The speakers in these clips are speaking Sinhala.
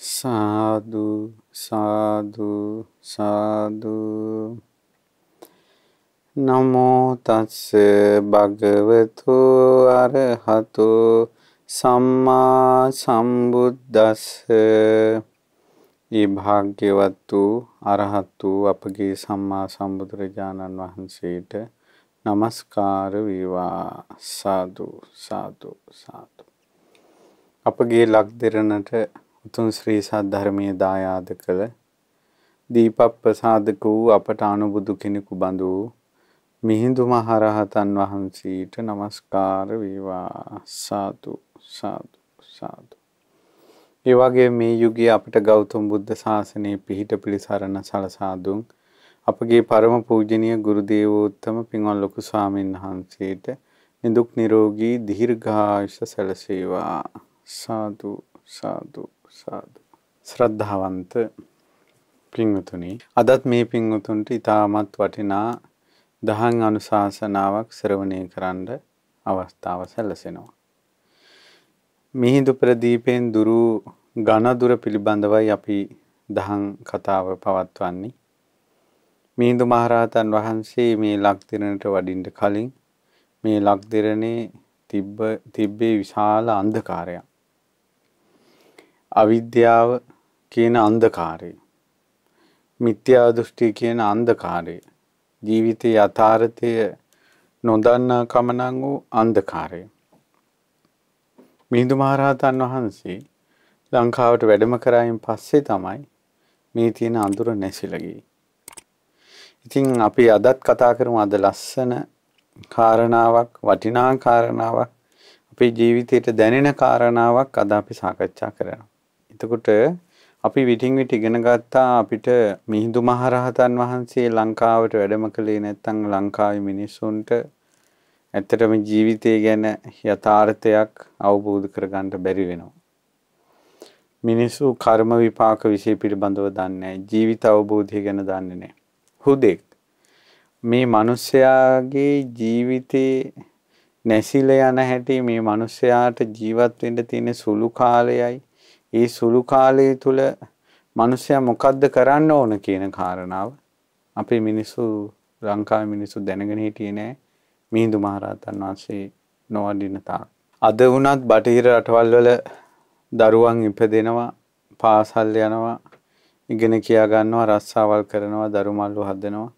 සාදු සාදු සාදු නමෝ තස්ස භගවතු අරහතු සම්මා සම්බුද්දස්ස ඒ භාග්‍යවත් වූ අරහත් වූ අපගේ සම්මා සම්බුදුරජාණන් වහන්සේට নমස්කාර වේවා සාදු සාදු සාදු අපගේ ලක් දෙරණට උතුම් ශ්‍රී සද්ධර්මයේ දායාද කළ දීපප්පසාදක වූ අපට අනුබුදු කෙනෙකු බඳු වූ මිහිඳු මහරහතන් වහන්සේට নমස්කාර වේවා සාදු සාදු සාදු. ඒ වගේ මේ යුගයේ අපට ගෞතම බුද්ධ ශාසනයේ පිහිට පිළිසරණ සලසා දුන් අපගේ ಪರම පූජනීය ගුරු දේවෝත්තම පින්වත් ලොකු ස්වාමීන් වහන්සේට නිදුක් නිරෝගී දීර්ඝායුෂ සැලසේවා සාදු සාදු සාදු. ශ්‍රද්ධාවන්ත පින්වතුනි අදත් මේ පින්වතුන්ට ඉතාමත් වටිනා දහං අනුශාසනාවක් ශ්‍රවණය කරන්න අවස්ථාව සැලසෙනවා. මිහිඳු ප්‍රදීපයෙන් දුරු ඝනදුර පිළිබඳවයි අපි දහං කතාව පවත්වන්නේ. මිහිඳු මහරහතන් වහන්සේ මේ ලක්දිරණට වඩින්න කලින් මේ ලක්දිරණේ තිබ්බ තිබ්බේ විශාල අන්ධකාරයක්. අවිද්‍යාව කියන අන්ධකාරය. මිත්‍යා දෘෂ්ටි කියන අන්ධකාරය. ජීවිතයේ යථාර්ථය නොදන්නා කමනං වූ අන්ධකාරය. මිහිඳු මහරහතන් වහන්සේ ලංකාවට වැඩම කරායින් පස්සේ තමයි මේ තියෙන අඳුර නැසිලා ගියේ. ඉතින් අපි අදත් කතා කරමු අද ලස්සන කාරණාවක් වටිනා කාරණාවක් අපේ ජීවිතයට දැනෙන කාරණාවක් අද අපි සාකච්ඡා කරනවා. එතකොට අපි විටින් විට ඉගෙන ගත්තා අපිට මිහිඳු මහරහතන් වහන්සේ ලංකාවට වැඩම කළේ නැත්නම් ලංකාවේ මිනිස්සුන්ට ඇත්තටම ජීවිතය ගැන යථාර්ථයක් අවබෝධ කරගන්න බැරි වෙනවා. මිනිස්සු කර්ම විපාක વિશે පිළිබඳව දන්නේ ජීවිත අවබෝධය ගැන දන්නේ නැහැ. හුදෙක් මේ මිනිස්යාගේ ජීවිතේ නැසිලා යන හැටි මේ මිනිස්යාට ජීවත් වෙන්න තියෙන සුළු කාලයයි ඒ සුළු කාලය තුල මිනිස්සයා මොකද්ද කරන්න ඕන කියන කාරණාව අපේ මිනිස්සු ලංකාවේ මිනිස්සු දැනගෙන හිටියේ නෑ මිහිඳු මහරහතන් වහන්සේ නොවඩින තාක්. අද වුණත් බටහිර රටවල් වල දරුවන් ඉපදෙනවා පාසල් යනවා ඉගෙන කියා ගන්නවා රස්සාවල් කරනවා දරුමල්ලු හදනවා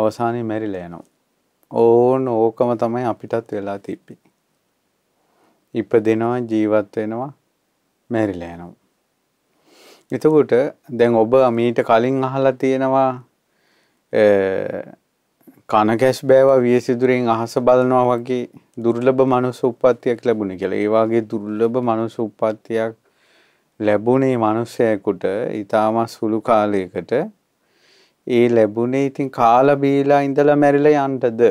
අවසානයේ මැරිලා යනවා. ඕන ඕකම තමයි අපිටත් වෙලා තිබ්බේ. ඉපදෙනවා ජීවත් වෙනවා මැරිලා යනවා. එතකොට දැන් ඔබ මීට කලින් අහලා තියෙනවා කනකැස් බෑවා වියසිදුරෙන් අහස බලනවා වගේ දුර්ලභ මනුස්ස උප්පත්තියක් ලැබුණේ කියලා. ඒ වගේ දුර්ලභ මනුස්ස උප්පත්තියක් ලැබුණේ මිනිසයෙකුට ඊටාම සුළු කාලයකට ඒ ලැබුණේ ඉතින් කාලා බීලා ඉඳලා මැරිලා යන්නද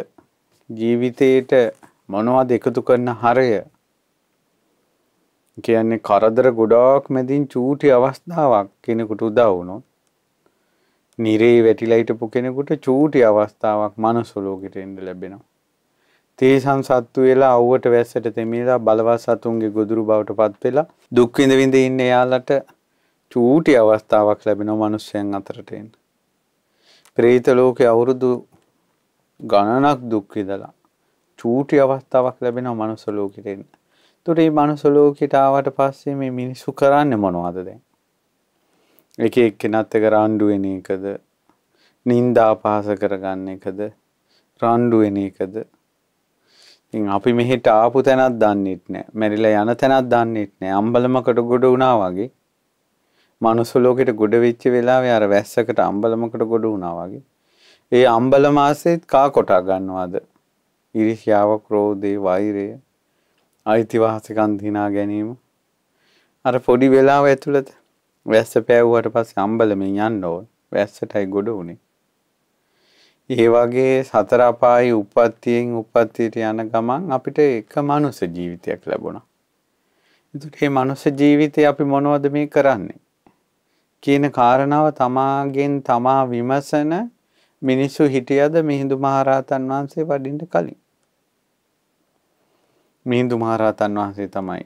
ජීවිතේට මොනවද එකතු කරන හරය කියන්නේ කරදර ගොඩාක් මැදින් චූටි අවස්ථාවක් කෙනෙකුට උදා වුණොත් නිරේ වැටිලා හිටපු කෙනෙකුට චූටි අවස්ථාවක් මනුස්ස ලෝකෙට එන්න ලැබෙනවා. තේසන් සත්තු වෙලා අවුවට වැස්සට තෙමිලා බලවත් සතුන්ගේ ගොදුරු බවට පත් වෙලා දුක් විඳ විඳ ඉන්න යාළට චූටි අවස්ථාවක් ලැබෙනවා මිනිස්යන් අතරට එන්න. ප්‍රේත ලෝකේ අවුරුදු ගණනක් දුක් විඳලා චූටි අවස්ථාවක් ලැබෙනවා මනුස්ස ලෝකෙට එන්න. තොට ඒ මනුසලෝකෙට ආවට පස්සේ මේ මිනිස්සු කරන්න මොනවද දැන්. එක එක්කෙනත් එක රණ්ඩුවෙන එකද නින්දා පහස කරගන්න එකද රණ්ඩුවෙන එකද අපි මෙහෙට ආපු තැනත් දන්නෙත් නෑ මැරිලා යන තැනත් දන්නෙත් නෑ අම්බලමකට ගොඩ වුණා වගේ මනුස්සලෝකෙට ගොඩ වෙච්ච වෙලාවේ අර වැස්සකට අම්බලමකට ගොඩ වුණා වගේ ඒ අම්බලම ආසෙත් කා කොටා ගන්නවාද ඉරිෂ්‍යාව ක්‍රෝධේ වෛරය අයිතිවාසිකම් දිනා ගැනීම අර පොඩි වෙලාව ඇතුළත වැස්ස පෑවුවට පස්සේ අම්බලමින් යන්න ඕන. වැස්සටයි ගොඩ උනේ. ඒ වගේ සතර අපායේ උප්පත්තියෙන් උප්පත්තියට යන ගමන් අපිට එක මනුස්ස ජීවිතයක් ලැබුණා. ඒකට මේ මනුස්ස ජීවිතේ අපි මොනවද මේ කරන්නේ? කියන කාරණාව තමාගෙන් තමා විමසන මිනිසු හිටියද මිහිඳු මහරහතන් වහන්සේ වඩින්න කලින් මිහිඳු මහරහතන් වහන්සේ තමයි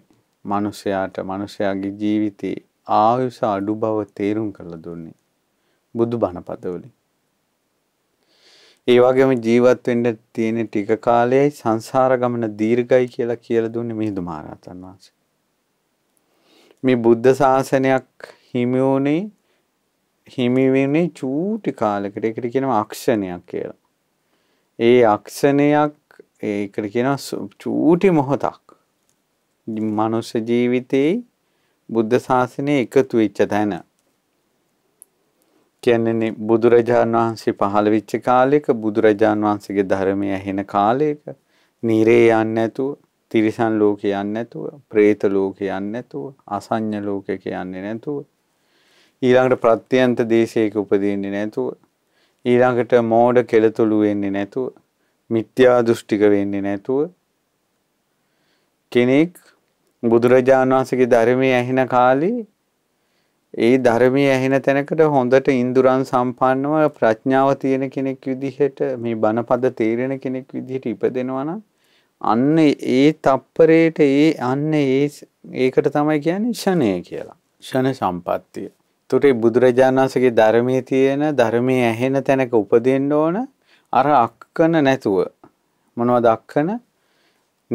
මිනිසයාට මිනිසයාගේ ජීවිතේ ආයුෂ අඩු බව තේරුම් කරලා දුන්නේ බුදු බණ පදවලින්. ඒ වගේම ජීවත් වෙන්න තියෙන ටික කාලයයි සංසාර ගමන දීර්ඝයි කියලා කියලා දුන්නේ මිහිඳු මහරහතන් වහන්සේ. මේ බුද්ධ ශාසනයක් හිමි වුණේ හිමි වෙන්නේ චූටි කාලයකට. ඒකට කියනවා අක්ෂණයක් කියලා. ඒ අක්ෂණයක් ඒකට කියනවා චූටි මොහොතක් මනුෂ්‍ය ජීවිතේ බුද්ධ ශාසනය එකතු වෙච්ච තැන කියන්නේ බුදුරජාන් වහන්සේ පහළ වෙච්ච කාලයක බුදුරජාන් වහන්සේගේ ධර්මය ඇහෙන කාලයක නිරේ යන්නේ නැතුව තිරිසන් ලෝකේ යන්නේ නැතුව പ്രേත ලෝකේ යන්නේ නැතුව අසඤ්ඤ ලෝකේ යන්නේ නැතුව ඊළඟට ප්‍රත්‍යන්ත දේශයක උපදින්නේ නැතුව ඊළඟට මෝඩ කෙලතුළු වෙන්නේ නැතුව මිත්‍යා දෘෂ්ටික වෙන්නේ නැතුව කෙනෙක් බුදුරජාණන් වහන්සේගේ ධර්මයේ ඇහෙන කාලේ ඒ ධර්මයේ ඇහෙන තැනකට හොඳට ඉන්ද්‍රයන් සම්පන්නව ප්‍රඥාව තියෙන කෙනෙක් විදිහට මේ බණපද තේරෙන කෙනෙක් විදිහට ඉපදෙනවා නම් අන්න ඒ තප්පරේට ඒ අන්න ඒ ඒකට තමයි කියන්නේ ෂණය කියලා. ෂණ සම්පත්තිය. ඒතොටේ බුදුරජාණන් වහන්සේගේ ධර්මයේ තියෙන ධර්මයේ ඇහෙන තැනක උපදින්න ඕන අර දක්කන නැතුව මොනවා දක්කන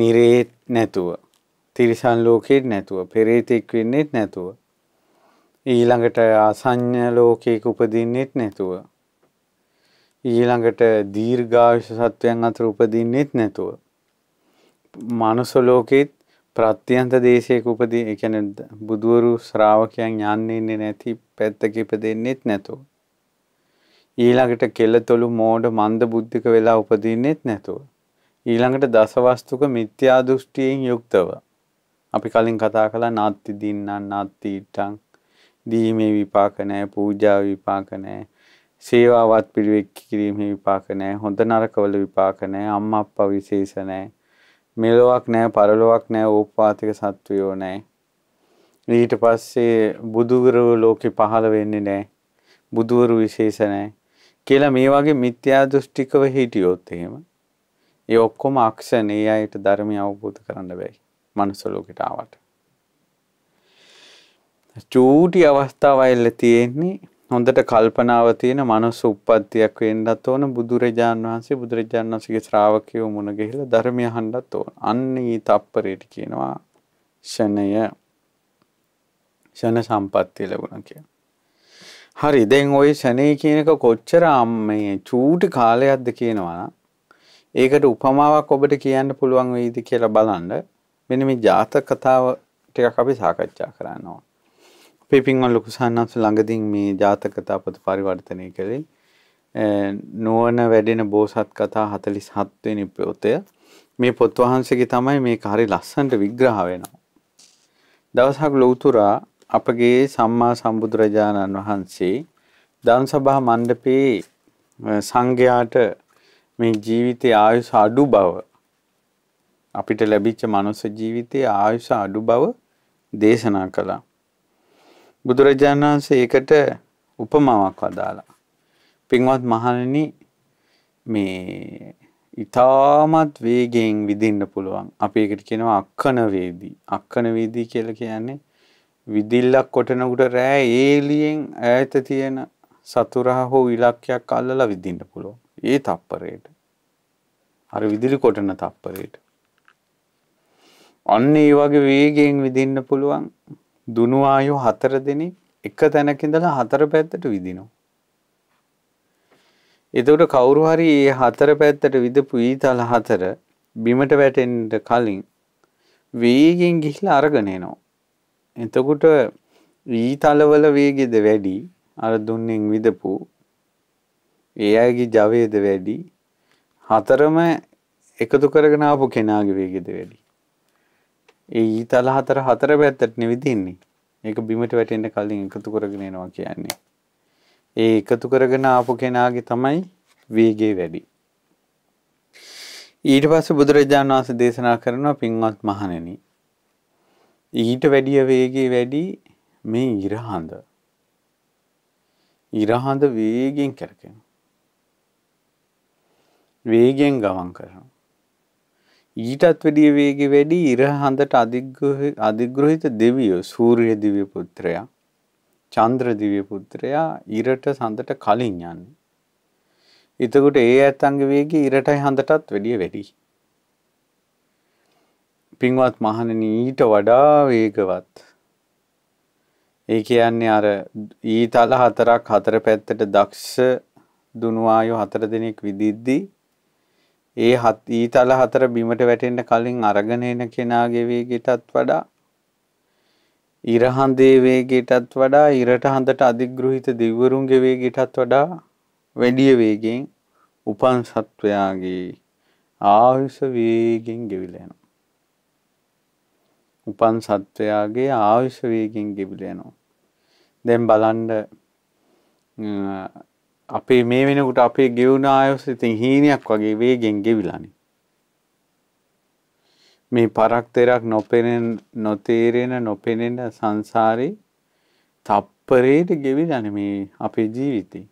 නිරේත් නැතුව තිරිසන් ලෝකෙත් නැතුව පෙරේතෙක් වෙන්නෙත් නැතුව ඊළඟට ආසඤ්ඤ ලෝකයක උපදින්නෙත් නැතුව ඊළඟට දීර්ඝායුෂ සත්වයන් අතර උපදින්නෙත් නැතුව මනුස්ස ලෝකෙත් ප්‍රත්‍යන්ත දේශයක උපදී ඒ කියන්නේ බුදවරු ශ්‍රාවකයන් යන්නේ නැති පැත්තක ඉපදෙන්නෙත් නැතුව ඊළඟට කෙලතොළු මෝඩ මන්ද බුද්ධික වෙලා උපදින්නෙත් නැතුව. ඊළඟට දසවස්තුක මිත්‍යා දෘෂ්ටියෙන් යුක්තව. අපි කලින් කතා කළා නාත්ති දින්නන් නාත්ති ඊට්ටං දීමේ විපාක නැහැ, පූජා විපාක නැහැ. සේවාවත් පිළිවෙක් කිරීමේ විපාක නැහැ, හොඳ නරකවල විපාක නැහැ, අම්මා අප්පා විශේෂ නැහැ. මෙලොවක් නැහැ, පරලොවක් නැහැ, ඕපපාතික සත්වයෝ නැහැ. ඊට පස්සේ බුදුගුරු ලෝකේ පහළ වෙන්නේ නැහැ. බුදුවරු විශේෂ නැහැ. කියලා මේ වගේ මිත්‍යා දෘෂ්ටිකව හිටියොත් එහෙම ඒ ඔක්කොම අක්ෂණේ අයට ධර්මය අවබෝධ කරන්න බැයි මනුස්ස ලෝකෙට ආවට. චූටි අවස්ථාව ඇවිල්ලා තියෙන්නේ හොඳට කල්පනාව තියෙන මනුස්ස උප්පත්තියක් වෙන්නත් ඕන බුදුරජාන් වහන්සේ බුදුරජාන් වහන්සේගේ ශ්‍රාවකයෝ මුණ ගිහිලා ධර්මය අහන්නත් ඕන. අන්න ඊ තප්පරයට කියනවා ෂණය ෂණ සම්පත්තිය ලැබුණා කියලා. හරි දැන් ඔය ෂනේ කියනක කොච්චර මේ චූටි කාලයක්ද කියනවා ඒකට උපමාවක් ඔබට කියන්න පුළුවන් වෙයිද කියලා බලන්න මෙන්න මේ ජාතක කතාව ටිකක් අපි සාකච්ඡා කරන්න ඕන. අපේ පින්වත් ලොකු සාන්නස් ළඟදී මේ ජාතක කතා පොත පරිවර්තනය කළේ නුවණ වැඩෙන බෝසත් කතා 47 වෙනි පොතය. මේ පොත් වහන්සේගේ තමයි මේක හරි ලස්සනට විග්‍රහ වෙනවා. දවසක් ලෞතුරා අපගේ සම්මා සම්බුදුරජාණන් වහන්සේ දන්සභා මණ්ඩපේ සංඝයාට මේ ජීවිතයේ ආයුෂ අඩු බව අපිට ලැබිච්ච මනුස්ස ජීවිතයේ ආයුෂ අඩු බව දේශනා කළා. බුදුරජාණන් වහන්සේ ඒකට උපමාවක් වදාලා. පින්වත් මහණෙනි මේ ඊටමත් වේගයෙන් විදින්න පුළුවන්. අපි ඒකට කියනවා අක්කන වේදී. අක්කන වේදී කියලා කියන්නේ විදිල්ලක් කොටනකුට රෑ ඒලියෙන් ඈත තියෙන සතුරා හෝ ඉලක්කයක් අල්ලලා විදින්න පුළුවන්. ඒ තප්පරයට. අර විදුලි කොටන තප්පරයට. අන්න ඒ වගේ වේගයෙන් විදින්න පුළුවන් දුනු ආයු හතර දෙනෙක් එක තැනක ඉඳලා හතර පැත්තට විදිනවා. එතකොට කවුරු හරි මේ හතර පැත්තට විදපු ඊතල හතර බිමට වැටෙන්න කලින් වේගෙන් ගිහිලා අරගෙන එනවා. එතකොට ඊතලවල වේගෙද වැඩි අර දුන්නෙන් විදපු ඒ අයගේ ජවයේද වැඩි හතරම එකතු කරගෙන ආපු කෙනාගේ වේගෙද වැඩි ඒ ඊතල හතර හතර පැත්තට නෙවිදින්නේ ඒක බිමට වැටෙන්න කලින් එකතු කරගෙන එනවා කියන්නේ ඒ එකතු කරගෙන ආපු කෙනාගේ තමයි වේගේ වැඩි ඊට පස්සේ බුදුරජාණන් වහන්සේ දේශනා කරනවා පින්වත් මහණෙනි ඊට වැඩිය වේගේ වැඩි මේ ඉරහඳ. ඉරහඳ වේගෙන් කැරකෙන. වේගෙන් ගමන් කරන. ඊටත් වැඩිය වේගෙ වැඩි ඉරහඳට අධිග්‍රහිත දෙවියෝ සූර්ය දිව්‍ය පුත්‍රයා චන්ද්‍ර දිව්‍ය පුත්‍රයා ඉරට සඳට කලින් යන්නේ. එතකොට ඒ ඇත්තන්ගේ වේගය ඉරටයි හඳටත් වැඩිය වැඩියි. පින්වත් මහණෙනි ඊට වඩා වේගවත්. ඒ කියන්නේ අර ඊතල හතරක් හතර පැත්තට දක්ෂ දුණු ආයෝ හතර දිනක් විදිද්දී ඒ හත් ඊතල හතර බිමට වැටෙන්න කලින් අරගෙන එන කෙනාගේ වේගයටත් වඩා ඉරහඳේ වේගයටත් වඩා ඉරට හඳට අධිග්‍රහිත දිව්වරුන්ගේ වේගයටත් වඩා වැඩිය වේගෙන් උපන් සත්වයාගේ ආයුෂ වේගෙන් ගෙවිලා යනවා උපන් සත්වයාගේ ආයුෂ වේගෙන් ගෙවිලා යනවා. දැන් බලන්න අපේ මේ වෙනකොට අපේ ගෙවුණ ආයුෂ ඉතින් හීනයක් වගේ වේගෙන් ගෙවිලානේ. මේ පරක් තෙරක් නොපෙනෙන නොතේරෙන නොපෙනෙන සංසාරේ තප්පරේට ගෙවිලානේ මේ අපේ ජීවිතේ.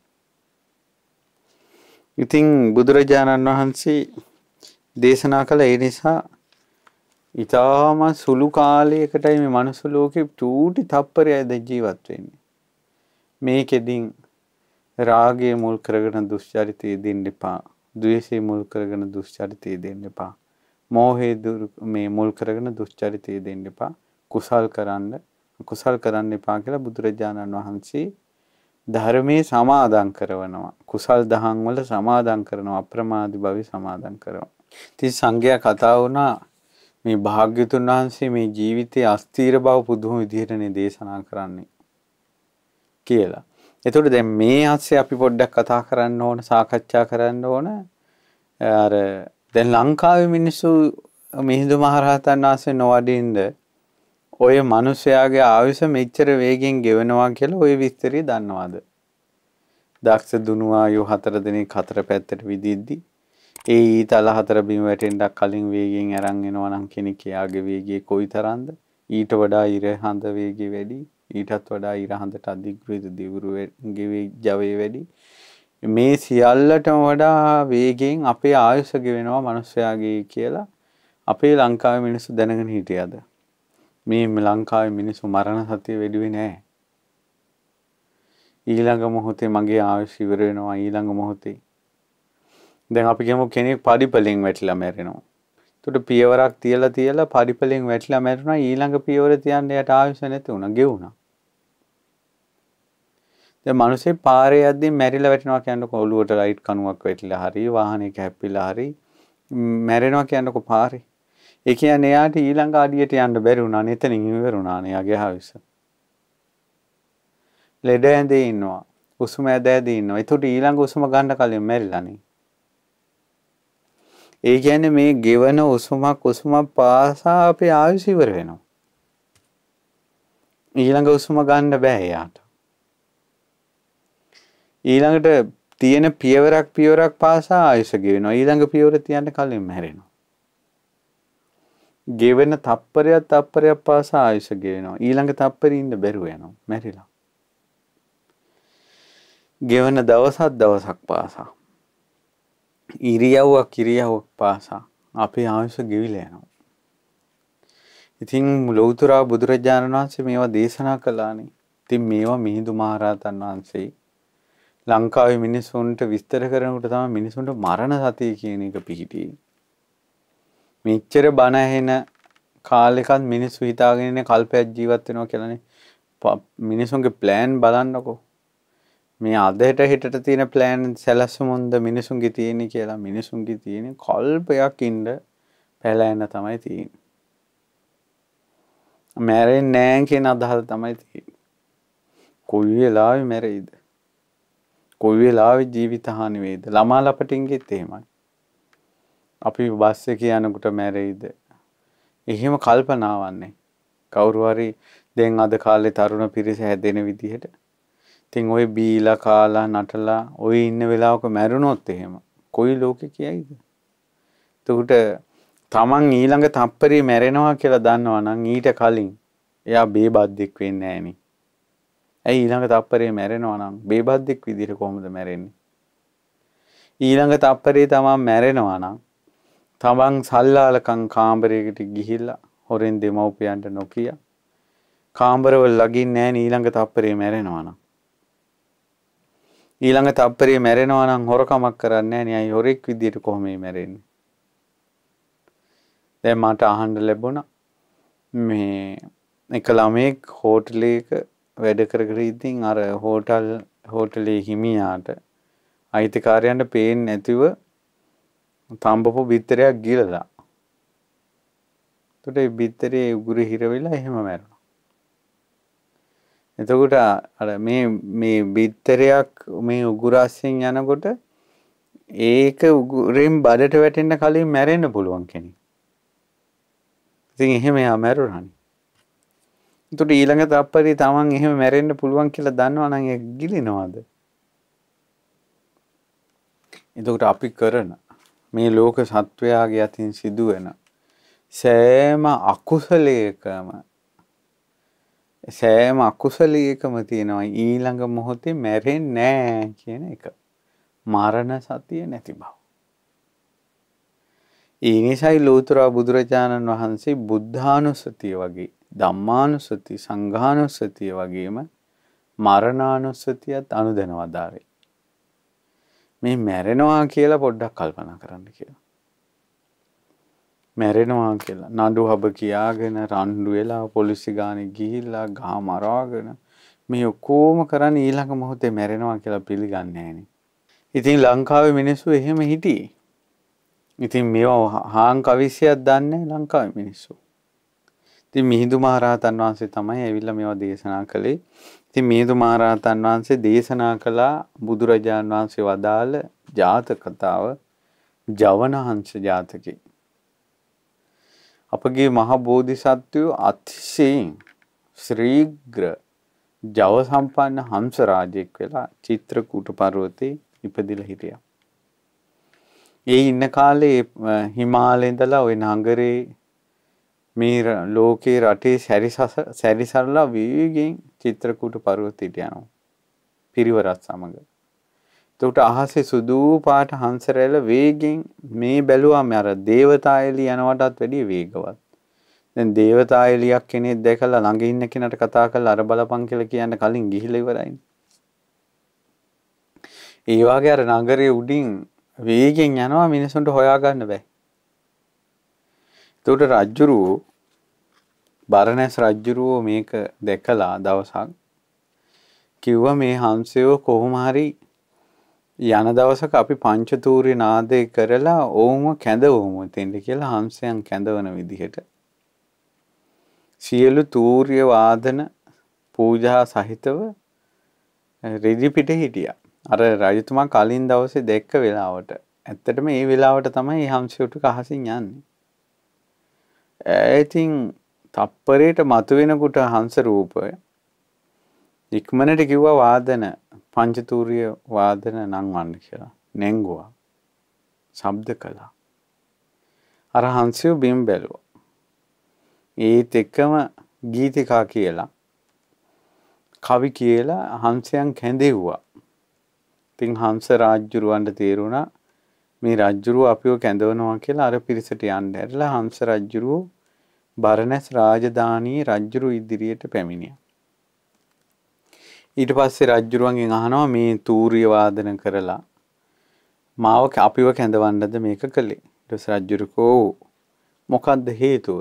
ඉතින් බුදුරජාණන් වහන්සේ දේශනා කළ ඒ නිසා ඉතාම සුළු කාලයකටයි මේ මනුස්ස ලෝකෙ චූටි තප්පරයයිද ජීවත් වෙන්නේ. මේකෙදින් රාගය මුල් කරගෙන දුෂ්චරිතය දෙන්න එපා. ද්වේෂය මුල් කරගෙන දුෂ්චරිතය දෙන්න එපා. මෝහය මේ මුල් කරගෙන දුෂ්චරිතය දෙන්න එපා. කුසල් කරන්න කුසල් කරන්න එපා කියලා බුදුරජාණන් වහන්සේ ධර්මයේ සමාදන් කරනවා. කුසල් දහම් වල සමාදන් කරනවා. අප්‍රමාදී භවි සමාදන් කරනවා. ඉතින් සංඝයා කතා වුණා මේ භාග්‍යතුන් වහන්සේ මේ ජීවිතයේ අස්තීර බව පුදුම විදිහටනේ දේශනා කරන්නේ කියලා. එතකොට දැන් මේ අස්සේ අපි පොඩ්ඩක් කතා කරන්න ඕන සාකච්ඡා කරන්න ඕන අර දැන් ලංකාවේ මිනිස්සු මිහිඳු මහරහතන් වහන්සේ නොවඩින්ද ඔය මිනිසයාගේ ආයුෂ මෙච්චර වේගෙන් ගෙවෙනවා කියලා ওই විස්තරය දන්නවද? දක්ෂ දුනුආයු හතර දෙනෙක් හතර පැත්තට විදිද්දී ඒ ඊට අලහතර බිම වැටෙන්ඩක් කලින් වේගෙන් ඇරන් එනවා නම් කෙනෙක් එයාගේ වේගය කොයිතරම්ද ඊට වඩා ඉර හඳ වේගය වැඩි ඊටත් වඩා ඉර හඳට අධිග්‍රහිත දිවුරු ජවය වැඩි මේ සියල්ලටම වඩා වේගෙන් අපේ ආයුෂ ගෙවෙනවා මිනිස්යාගේ කියලා අපේ ලංකාවේ මිනිස්සු දැනගෙන හිටියද මේ ලංකාවේ මිනිස්සු මරණ සතිය වැඩිුවේ නෑ ඊළඟ මොහොතේ මගේ ආයුෂ ඉවර වෙනවා ඊළඟ මොහොතේ දැන් අපි කියමු කෙනෙක් පඩිපලින් වැටිලා මැරෙනවා. එතකොට පියවරක් තියලා තියලා පඩිපලින් වැටිලා මැරුණා ඊළඟ පියවර තියන්න යට ආයුෂ නැති වුණා, ගෙවුණා. දැන් මිනිස්සේ පාරේ යද්දී මැරිලා වැටෙනවා කියනකොට ඔළුවට ලයිට් කණුවක් වැටිලා හරි වාහනයක හැප්පිලා හරි මැරෙනවා කියනකොට පාරේ. ඒ කියන්නේ එයාට ඊළඟ අඩියට යන්න බැරි වුණා නේ එතනින් ඉවර වුණා නේ යගේ ආයුෂ. ලෙඩ ඇඳේ ඉන්නවා. උසුම ඇද ඇද ඉන්නවා. ඒතකොට ඊළඟ උසුම ගන්න කලින් මැරිලානේ. ඒ කියන්නේ මේ ගෙවන උසුමක් උසුමක් පාසා අපේ ආයුෂ ඉවර වෙනවා. ඊළඟ උසුම ගන්න බෑ එයාට. ඊළඟට තියෙන පියවරක් පියවරක් පාසා ආයුෂ ගෙවෙනවා. ඊළඟ පියවර තියන්න කලින් මැරෙනවා. ගෙවෙන තප්පරයක් තප්පරයක් පාසා ආයුෂ ගෙවෙනවා. ඊළඟ තප්පරේ ඉන්න බැරුව යනවා. මැරිලා. ගෙවන දවසක් දවසක් පාසා ඉරියව්වක් කිරියව්වක් පාසා අපේ ආයුෂ ගෙවිලා යනවා. ඉතින් ලෞතුරා බුදුරජාණන් වහන්සේ මේවා දේශනා කළානේ. ඉතින් මේවා මිහිඳු මහරහතන් වහන්සේ ලංකාවේ මිනිසුන්ට විස්තර කරනකොට තමයි මිනිසුන්ට මරණ සතිය කියන එක පිහිටියේ. මෙච්චර බණ ඇහෙන කාලෙකත් මිනිස්සු හිතාගෙන කල්පයක් ජීවත් වෙනවා කියලානේ. මිනිසුන්ගේ ප්ලෑන් බලන්නකෝ. මේ අදට හිටට තියෙන ප්ලෑන් සැලසුමුන්ද මිනිසුන්ගේ තියෙන කියලා මිනිසුන්ගේ තියෙන කොල්පයක් ඉන්ඩ පැලෑන්න තමයි තියෙන්. මැරෙන් නෑන් කියෙන අදහල් තමයි තිය. කොයි වෙලාවි මැරයිද. කොයි වෙලාවි ජීවිතහානිවේද ළමා ලපටින්ගේ තේමයි. අපි බස්ස කියනකුට මැරෙයිද. එහෙම කල්පනාවන්නේ. කවුරුවරි දෙන් අද කාලෙ තරුණ පිරිස හැදෙන විදිහට ඉතින් ওই බීලා කාලා නටලා ওই ඉන්න වෙලාවක මැරුණොත් එහෙම කොයි ලෝකෙ කියයිද? එතකොට තමන් ඊළඟ තප්පරේ මැරෙනවා කියලා දන්නවා නම් ඊට කලින් එයා බේබද්දෙක් වෙන්නේ නැහෙනි. ඇයි ඊළඟ තප්පරේ මැරෙනවා නම් බේබද්දෙක් විදිහට කොහොමද මැරෙන්නේ? ඊළඟ තප්පරේ තමන් මැරෙනවා නම් තමන් සල්ලාලකම් කාමරයකට ගිහිල්ලා හොරෙන් දෙමව්පියන්ට නොකිය කාමරවල ළඟින් නැහැ ඊළඟ තප්පරේ මැරෙනවා නම් ඊළඟ තප්පරේ මැරෙනවා නම් හොරකමක් කරන්නේ නැහැ නේ. හොරෙක් විදියට කොහොම මේ මැරෙන්නේ? දැන් මට අහන්න ලැබුණා මේ එක ළමෙක් හෝටලයක වැඩ කර කර ඉතින් අර හෝටල් හෝටලේ හිමියාට අයිතිකාරයන්ට පේන්නේ නැතිව තඹපු බිත්තරයක් ගිලලා. එතකොට ඒ බිත්තරේ උගුරු හිර වෙලා එහෙම මැරුණා. එතකොට අර මේ මේ බිත්තරයක් මේ උගුරස්සෙන් යනකොට ඒක උගුරෙන් බඩට වැටෙන්න කලින් මැරෙන්න පුළුවන් කෙනෙක්. ඉතින් එහෙම යා මැරුණානේ. එතකොට ඊළඟ තප්පරේ තමන් එහෙම මැරෙන්න පුළුවන් කියලා දන්නවා නම් ඒක ගිලිනවද? එතකොට අපි කරන මේ ලෝක සත්වයාගේ අතින් සිදුවෙන සෑම අකුසලයකම සෑම අකුසලයකම තියෙනවා ඊළඟ මොහොතේ මැරෙන්නේ නැහැ කියන එක. මරණ සතිය නැති බව. ඒ නිසායි ලෝතර බුදුරජාණන් වහන්සේ බුද්ධානුස්සතිය වගේ ධම්මානුස්සති සංඝානුස්සතිය වගේම මරණානුස්සතියත් අනුදෙනවා ධාරේ. මේ මැරෙනවා කියලා පොඩ්ඩක් කල්පනා කරන්න කියලා. මැරෙනවා කියලා. නඩු හබ කියාගෙන රණ්ඩු වෙලා පොලිසි ගානේ ගිහිල්ලා ගහ මරාගෙන මේ ඔක්කොම කරන්නේ ඊළඟ මොහොතේ මැරෙනවා කියලා පිළිගන්නේ නැහෙනේ. ඉතින් ලංකාවේ මිනිස්සු එහෙම හිටියේ. ඉතින් මේවා හාන් කවිසියක් දන්නේ ලංකාවේ මිනිස්සු. ඉතින් මිහිඳු මහරහතන් වහන්සේ තමයි ඇවිල්ලා මේවා දේශනා කළේ. ඉතින් මිහිඳු මහරහතන් වහන්සේ දේශනා කළා බුදුරජාන් වහන්සේ වදාළ ජාතක කතාව ජවනහංශ ජාතකේ. අපගේ මහ බෝධිසත්වයෝ අතිශයින් ශ්‍රීග්‍ර ජව සම්පන්න හම්ස රාජෙක් වෙලා චිත්‍රකූට පර්වතේ ඉපදිලා හිටියා. ඒ ඉන්න කාලේ හිමාලයේ ඉඳලා ওই නගරේ මේ ලෝකේ රටේ සැරිසස සැරිසරලා වේගෙන් චිත්‍රකූට පර්වතයට යනවා. පිරිවරත් සමග. එතකොට අහසේ සුදු පාට හංස රැළ වේගෙන් මේ බැලුවාම අර දේවතා එළිය යනවටත් වැඩිය වේගවත්. දැන් දේවතා එළියක් කෙනෙක් දැකලා ළඟ ඉන්න කෙනාට කතා කරලා අර බලපන් කියලා කියන්න කලින් ගිහිලා ඉවරයිනේ. ඒ වගේ අර නගරයේ උඩින් වේගෙන් යනවා මිනිසුන්ට හොයාගන්න බෑ. එතකොට රජ්ජුරුව බරණැස් රජ්ජුරුව මේක දැකලා දවසක් කිව්වා මේ හංසයෝ කොහොම හරි යන දවසක අපි පංචතූරි නාදය කරලා ඔවුම කැඳවුම තෙන්ට කියලා හම්සයන් කැඳවන විදිහට. සියලු තූර්ය වාදන පූජා සහිතව රෙදිපිට හිටිය. අර රජතුමා කලින් දවසේ දෙක්ක වෙලාවට ඇත්තටම ඒ වෙලාවට තමයි හම්සයුටු කහසින් යන්නේ. ඇතින් තප්පරයට මතුවෙනකුට හංස රූපය ඉක්මනට කිව්වා වාදන පංචතූරිය වාදන නංවන්න කියලා නැංගුවා ශබ්ද කළා අර හංසයෝ බිම් බැලුවා ඒත් එක්කම ගීතිකා කියලා කවි කියලා හංසයන් කැඳෙව්වා ඉතින් හංස රාජ්ජුරුවන්ට තේරුණා මේ රජ්ජුරුව අපිව කැඳවනවා කියලා අර පිරිසට යන්න ඇරලා හංස රජ්ජුරුව බරණැස් රාජධානී රජ්ජුරු ඉදිරියට පැමිණියා ඊට පස්සේ රජ්ජුරුවන්ගෙන් අහනවා මේ තූරිය වාදන කරලා මාව අපිව කැඳවන්නද මේක කළේ. ඊට පස්සේ රජ්ජුරුකෝ මොකද්ද හේතුව?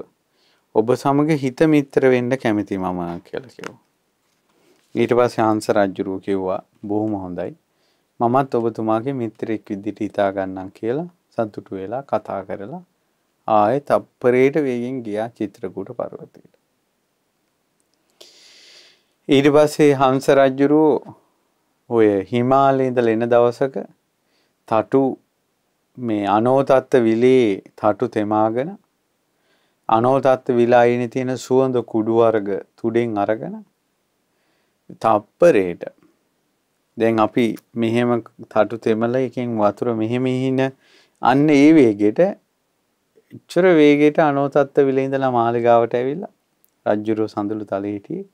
ඔබ සමග හිත මිත්‍ර වෙන්න කැමති මම කියලා කිව්වා. ඊට පස්සේ හංස රජ්ජුරුව කිව්වා බොහොම හොඳයි. මමත් ඔබතුමාගේ මිත්‍රෙක් විදිහට හිතා ගන්නම් කියලා සතුටු වෙලා කතා කරලා ආයෙ තප්පරේට වේගෙන් ගියා චිත්‍රකූට පර්වතයට. ඊට පස්සේ හංස රජ්ජුරුවෝ ඔය හිමාලයේ ඉඳලා එන දවසක තටු මේ අනෝතත්ත විලේ තටු තෙමාගෙන අනෝතත්ත විලායිනේ තියෙන සුවඳ කුඩු වර්ග තුඩෙන් අරගෙන තප්පරේට දැන් අපි මෙහෙම තටු තෙමලා එකෙන් වතුර මෙහෙම හින අන්න ඒ වේගෙට එච්චර වේගෙට අනෝතත්ත විලේ ඉඳලා මාලිගාවට ඇවිල්ලා රජ්ජුරුව සඳළු තලයේ හිටියේ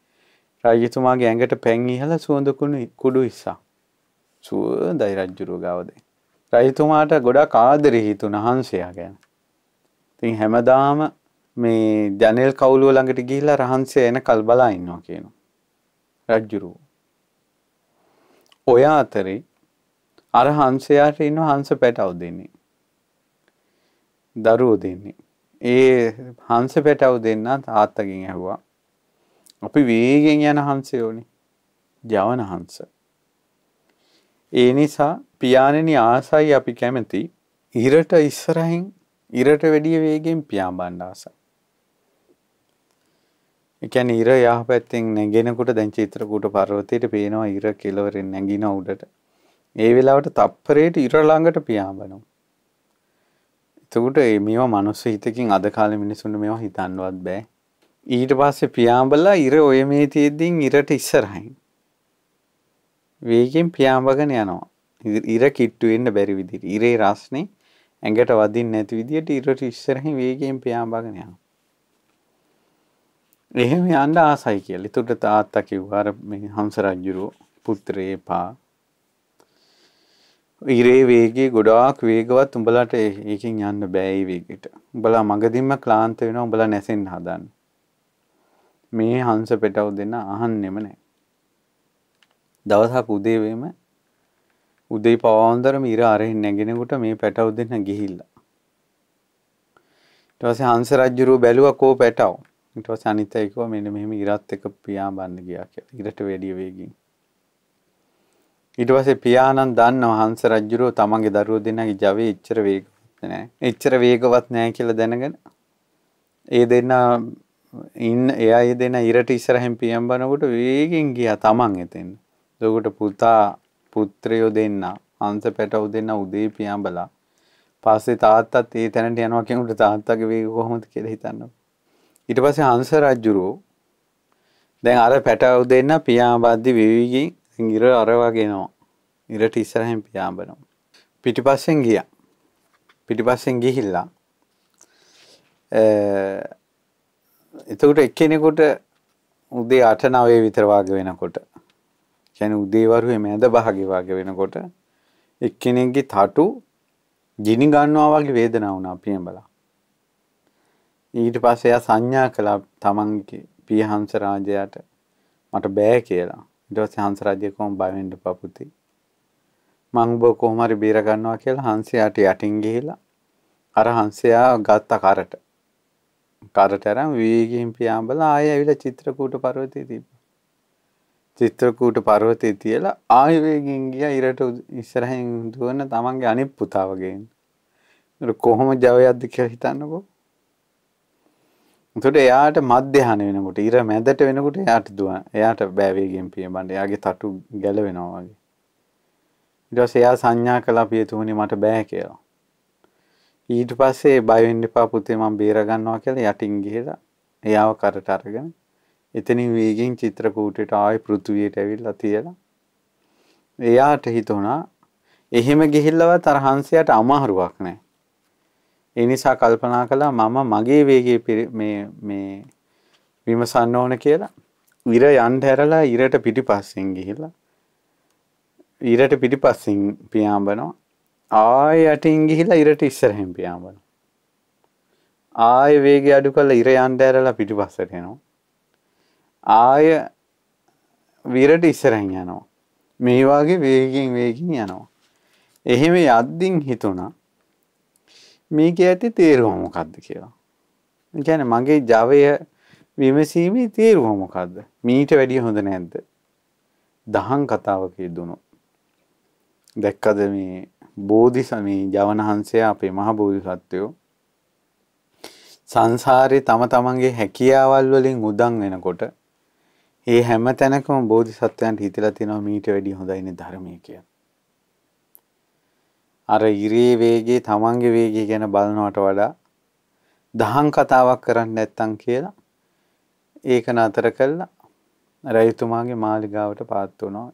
රජතුමාගේ ඇඟට පැන් ඉහලා සුවඳ කුඩු ඉස්සා. සුවඳයි රජුරුව ගාවදේ. රජතුමාට ගොඩක් ආදරේ හිතුණා හංසයා ගැන. ඉතින් හැමදාම මේ ජනෙල් කවුලුව ළඟට ගිහිල්ලා රහන්සේ එනකල් බලා ඉන්නවා කියනවා. රජුරුව. ඔය අතරේ අර හංසයාට ඉන්න හංස පැටව දෙන්නේ. දරුවෝ දෙන්නේ. ඒ හංස පැටව දෙන්න තාත්තගෙන් ඇහුවා. අපි වේගෙන් යන හංසයෝනේ. ජවන හංස. ඒ නිසා පියාණෙනි ආසයි අපි කැමති ඉරට ඉස්සරහින් ඉරට වැඩිය වේගෙන් පියාඹන්න ආසයි. එකැන ඉර යහපැත්තෙන් නැගෙනකුට දැන් චිත්‍රකූට පර්වතයට පේනවා ඉර කෙලවරෙන් නැගින උඩට. ඒ වෙලාවට තප්පරයට ඉර ළඟට පියාඹනවා. එතකොට මේවා මනුස්ස හිතකින් අද කාලේ මිනිසුන්ට මේවා හිතන්නවත් බෑ. ඊට පස්සේ පියාඹලා ඉර ඔය මේ තියෙද්දින් ඉරට ඉස්සරහින් වේගෙන් පියාඹගෙන යනවා. ඉර කිට්ටු වෙන්න බැරි විදිහට. ඉරේ රස්නේ ඇඟට වදින්නේ නැති විදිහට ඉරට ඉස්සරහින් වේගෙන් පියාඹගෙන යනවා. එහෙම යන්න ආසයි කියලා. ඒකට තාත්තා කිව්වා අර මේ හංස රජුරෝ පුත්‍රේ පා ඉරේ වේගේ ගොඩාක් වේගවත් උඹලට ඒකින් යන්න බෑ ඒ වේගෙට. උඹලා මගදීම ක්ලාන්ත වෙනවා උඹලා නැසෙන්න හදන්න. මේ හංස පෙටව් දෙන්න අහන්නෙම නැහැ. දවසක් උදේ වේම උදේ පවාන්දරම ඉර අරෙන් නැගෙනකොට මේ පැටව් දෙන්න ගිහිල්ලා. ඊට පස්සේ හංස රජුරෝ බැලුවා කෝ පැටව්. ඊට පස්සේ අනිත් අය කිව්වා මෙන්න මෙහෙම ඉරත් එක්ක පියා බන්න ගියා කියලා. ඉරට වැඩි වේගින්. ඊට පස්සේ පියාණන් දන්නවා හංස රජුරෝ තමන්ගේ දරුවෝ දෙන්නගේ ජවයේ එච්චර වේගවත් නැහැ. එච්චර වේගවත් නැහැ කියලා දැනගෙන ඒ දෙන්නා ඉන්න එයා දෙන ඉරට ඉස්සරහෙන් පියම්බනකොට වේගෙන් ගියා තමන් එතෙන්. එතකොට පුතා පුත්‍රයෝ දෙන්න අංශ පැටව දෙන්න උදේ පියම්බලා. පස්සේ තාත්තත් ඒ තැනට යනවා කියනකොට තාත්තගේ වේග කොහොමද කියලා හිතන්න. ඊට පස්සේ අංශ රජුරෝ දැන් අර පැටව දෙන්න පියාඹද්දි වේගෙන් ඉර අර වගේ එනවා. ඉරට ඉස්සරහෙන් පියාඹනවා. පිටිපස්සෙන් ගියා. පිටිපස්සෙන් ගිහිල්ලා එතකොට එක්කෙනෙකුට උදේ 8 9 විතර වාගේ වෙනකොට කියන්නේ උදේ වරුවේ මැද භාගයේ වාගේ වෙනකොට එක්කෙනෙක්ගේ තටු ගිනි ගන්නවා වගේ වේදනාවක් වුණා පියඹලා. ඊට පස්සේ එයා සංඥා කළා තමන්ගේ පියහංස රාජයාට මට බෑ කියලා. ඊට පස්සේ හංස රාජය කොහොම බය වෙන්න පපුති. මං ඔබ කොහොම හරි බේර ගන්නවා කියලා හංසයාට යටින් ගිහිලා අර හංසයා ගත්ත කරට කරට අරන් වේගයෙන් පියාඹලා ආයෙ ඇවිල්ලා චිත්‍රකූට පර්වතයේ තිබ්බා. චිත්‍රකූට පර්වතයේ තියලා ආයෙ වේගින් ගියා ඉරට ඉස්සරහින් දුවන තමන්ගේ අනිත් පුතා වගේ. කොහොම ජවයක්ද කියලා හිතන්නකෝ. එතකොට එයාට මධ්‍යහන වෙනකොට ඉර මැදට වෙනකොට එයාට දුවන එයාට බෑ වේගයෙන් පියඹන්න එයාගේ තටු ගැලවෙනවා වගේ ඊට පස්සේ එයා සංඥා කළා පියතුමනි මට බෑ කියලා ඊට පස්සේ බය වෙන්න එපා පුතේ මම බේර ගන්නවා කියලා යටින් ගිහලා එයාව කරට අරගෙන එතනින් වේගෙන් චිත්‍රකූටට ආයි පෘථුවියට ඇවිල්ලා තියලා එයාට හිතුණා එහෙම ගිහිල්ලවත් අර හංසයාට අමාරුවක් නැහැ. ඒ නිසා කල්පනා කළා මම මගේ වේගයේ මේ මේ විමසන්න ඕන කියලා. ඉර යන්න හැරලා ඉරට පිටිපස්සෙන් ගිහිල්ලා ඉරට පිටිපස්සෙන් පියාඹනවා. ආය යටින් ගිහිලා ඉරට ඉස්සරහෙන් පියාඹන ආය වේගය අඩු කරලා ඉර යන්න ඇරලා පිටිපස්සට එනවා ආය විරට ඉස්සරහින් යනවා මේ වගේ වේගයෙන් වේගින් යනවා එහෙම යද්දින් හිතුණා මේකේ ඇති තේරුම මොකද්ද කියලා ඒ කියන්නේ මගේ ජවය විමසීමේ තේරුම මොකද්ද මීට වැඩිය හොඳ නැද්ද දහම් කතාවක යෙදුණොත් දැක්කද මේ බෝධිසමේ ජවනහන්සේ අපේ මහ බෝධිසත්වයෝ සංසාරේ තම තමන්ගේ හැකියාවල් වලින් උදන් වෙනකොට ඒ හැම තැනකම බෝධිසත්වයන්ට හිතලා තියෙනවා මීට වැඩිය හොඳයිනේ ධර්මය කියලා. අර ඉරේ වේගේ තමන්ගේ වේගය ගැන බලනවට වඩා දහම් කතාවක් කරන්න නැත්තම් කියලා ඒක නතර කළා රජතුමාගේ මාලිගාවට පාත් වුණා.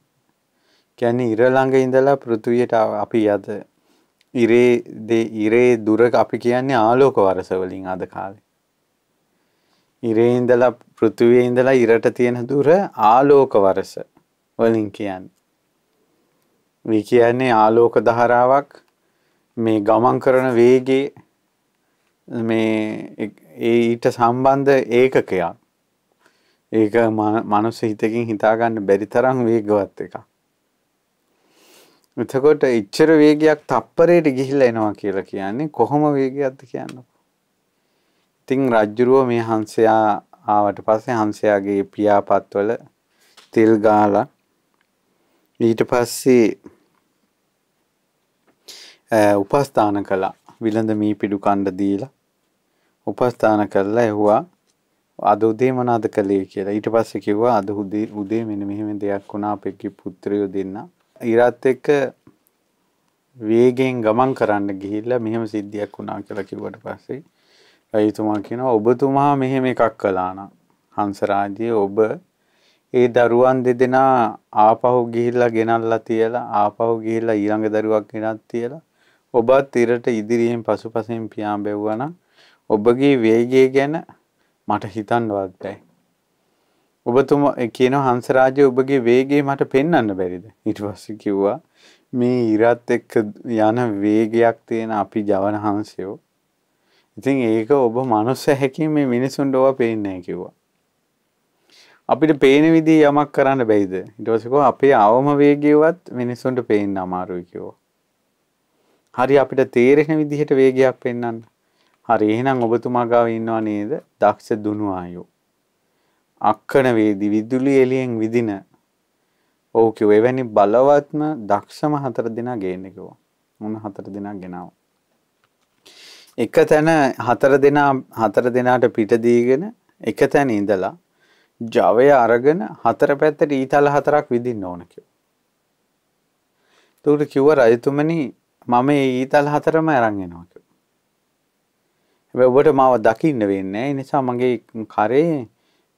කියන්නේ ඉර ළඟ ඉඳලා පෘථුවියට අපි අද ඉරේ දේ ඉරේ දුර අපි කියන්නේ ආලෝක වරස වලින් අද කාලේ. ඉරේ ඉඳලා පෘථුවියේ ඉඳලා ඉරට තියෙන දුර ආලෝක වරස වලින් කියන්නේ. මේ කියන්නේ ආලෝක ධාරාවක් මේ ගමන් කරන වේගයේ මේ ඊට සම්බන්ධ ඒකකයක් ඒක මනුස්ස හිතකින් හිතාගන්න බැරි තරම් වේගවත් එකක් එතකොට එච්චර වේගයක් තප්පරයට ගිහිල්ලා එනවා කියලා කියන්නේ කොහොම වේගයක්ද කියන්නේ. ඉතින් රජ්ජුරුව මේ හංසයා ආවට පස්සේ හංසයාගේ පියාපත්වල තෙල් ගාලා ඊට පස්සේ උපස්ථාන කළා විලඳ මී පිඩු කණ්ඩ දීලා උපස්ථාන කරලා ඇහුවා අද උදේ මොනවද කළේ කියලා ඊට පස්සේ කිව්වා අද උදේ උදේ මෙන්න මෙහෙම දෙයක් වුණා අපේ පුත්‍රයෝ දෙන්නා ඉරත් එක්ක වේගෙන් ගමන් කරන්න ගිහිල්ලා මෙහෙම සිද්ධියක් වුණා කියලා කිව්වට පස්සේ රජතුමා කියනවා ඔබතුමා මෙහෙම එකක් කළානම් හංසරාජයේ ඔබ ඒ දරුවන් දෙදෙනා ආපහු ගිහිල්ලා ගෙනල්ලා තියලා ආපහු ගිහිල්ලා ඊළඟ දරුවක් ගෙනත් තියලා ඔබත් ඉරට ඉදිරියෙන් පසුපසින් පියාඹෙව්වා නම් ඔබගේ වේගය ගැන මට හිතන්නවත් බැහැ ඔබතුමා කියන හංස රාජ්‍ය ඔබගේ වේගය මට පෙන්වන්න බැරිද? ඊට පස්සේ කිව්වා මේ ඉරත් එක්ක යන වේගයක් තියෙන අපි ජවන හංසයෝ. ඉතින් ඒක ඔබ මනුස්ස හැකින් මේ මිනිසුන්ට ඕවා පේන්නේ නැහැ කිව්වා. අපිට පේන විදිහ යමක් කරන්න බැයිද? ඊට පස්සේ කිව්වා අපේ අවම වේගයවත් මිනිසුන්ට පේන්න අමාරුයි කිව්වා. හරි අපිට තේරෙන විදිහට වේගයක් පෙන්වන්න. හරි එහෙනම් ඔබතුමා ගාව ඉන්නව නේද? දක්ෂ දුනු ආයෝ. අක්කන වේදි විදුලි එළියෙන් විදින ඔව් කිව්ව එවැනි බලවත්ම දක්ෂම හතර දෙනා ගේන්න කිව්වා. මොන හතර දෙනා ගෙනාවා. එක තැන හතර දෙනා හතර දෙනාට පිට දීගෙන එක තැන ඉඳලා ජවය අරගෙන හතර පැත්තට ඊතල හතරක් විදින්න ඕන කිව්වා. එතකොට කිව්ව රජතුමනි මම මේ ඊතල හතරම අරන් එනවා කිව්වා. හැබැයි ඔබට මාව දකින්න වෙන්නේ නැහැ. ඒ නිසා මගේ කරේ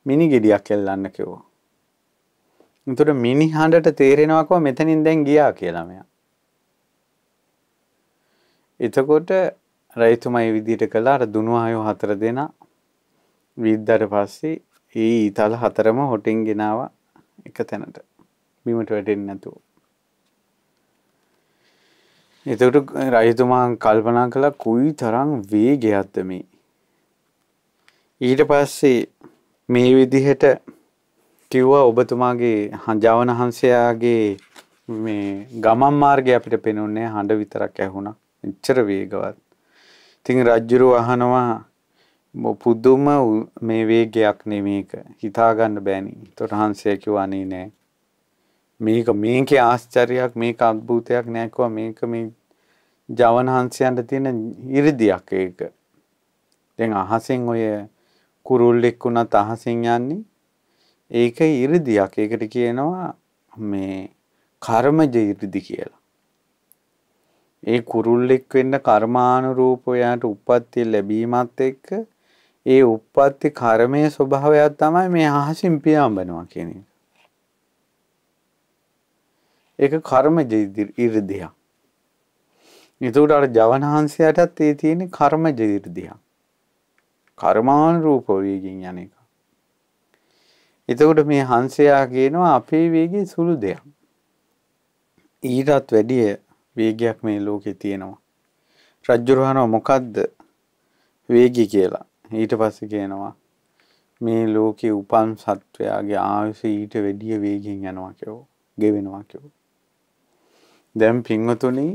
මිනි ගෙඩියක් එල්ලන්න කිව්වා. එතකොට මිනි හඬට තේරෙනවාකෝ මෙතනින් දැන් ගියා කියලා මෙයා. එතකොට රයිතුමයි විදියට කළා අර දුනුආයෝ හතර දෙනා විද්දට පස්සේ ඒ ඊතල හතරම හොටින් ගෙනාවා එක තැනට. බිමට වැටෙන්නේ නැතුව. එතකොට රජතුමා කල්පනා කළා කුයි තරම් වේගයක්ද මේ. ඊට පස්සේ මේ විදිහට කිව්වා ඔබතුමාගේ ජවන හන්සයාගේ මේ ගමන් මාර්ගය අපිට පෙනුන්නේ හඬ විතරක් ඇහුණා. එච්චර වේගවත්. ඉතින් රජුරු අහනවා පුදුම මේ වේගයක් නේ මේක. හිතා ගන්න බෑනේ. ඒතකොට හන්සය කිව්වා අනේ නෑ. මේක මේකේ ආශ්චර්යයක් මේක අද්භූතයක් නෑ කිව්වා මේක මේ ජවන හන්සයන්ට තියෙන 이르දියක් ඒක. දැන් අහසෙන් ඔය කුරුල්ලෙක් වුණත් අහසින් යන්නේ. ඒක 이르දියක්. ඒකට කියනවා මේ කර්මජ 이르දි කියලා. ඒ කුරුල්ලෙක් වෙන්න කර්මානුරූප යාට උප්පත්ති ලැබීමත් එක්ක ඒ උප්පත්ති කර්මයේ ස්වභාවයක් තමයි මේ අහසින් පියාඹනවා කියන එක. ඒක කර්මජ 이르දියක්. ඒකට අර ජවනහන්සයටත් ඒ තියෙන කර්මජ 이르දියක්. කර්මානුරූප වේගින් යන එක. එතකොට මේ හංසයා කියනවා අපේ වේගය සුළු දෙයක්. ඊටත් වැඩිය වේගයක් මේ ලෝකේ තියෙනවා. රජ්ජුරහනෝ මොකද්ද වේගය කියලා. ඊට පස්සේ කියනවා මේ ලෝකේ උපන් සත්වයාගේ ආයුෂ ඊට වැඩිය වේගෙන් යනවා කියෝ ගෙවෙනවා කියෝ දැන් පින්වතුනි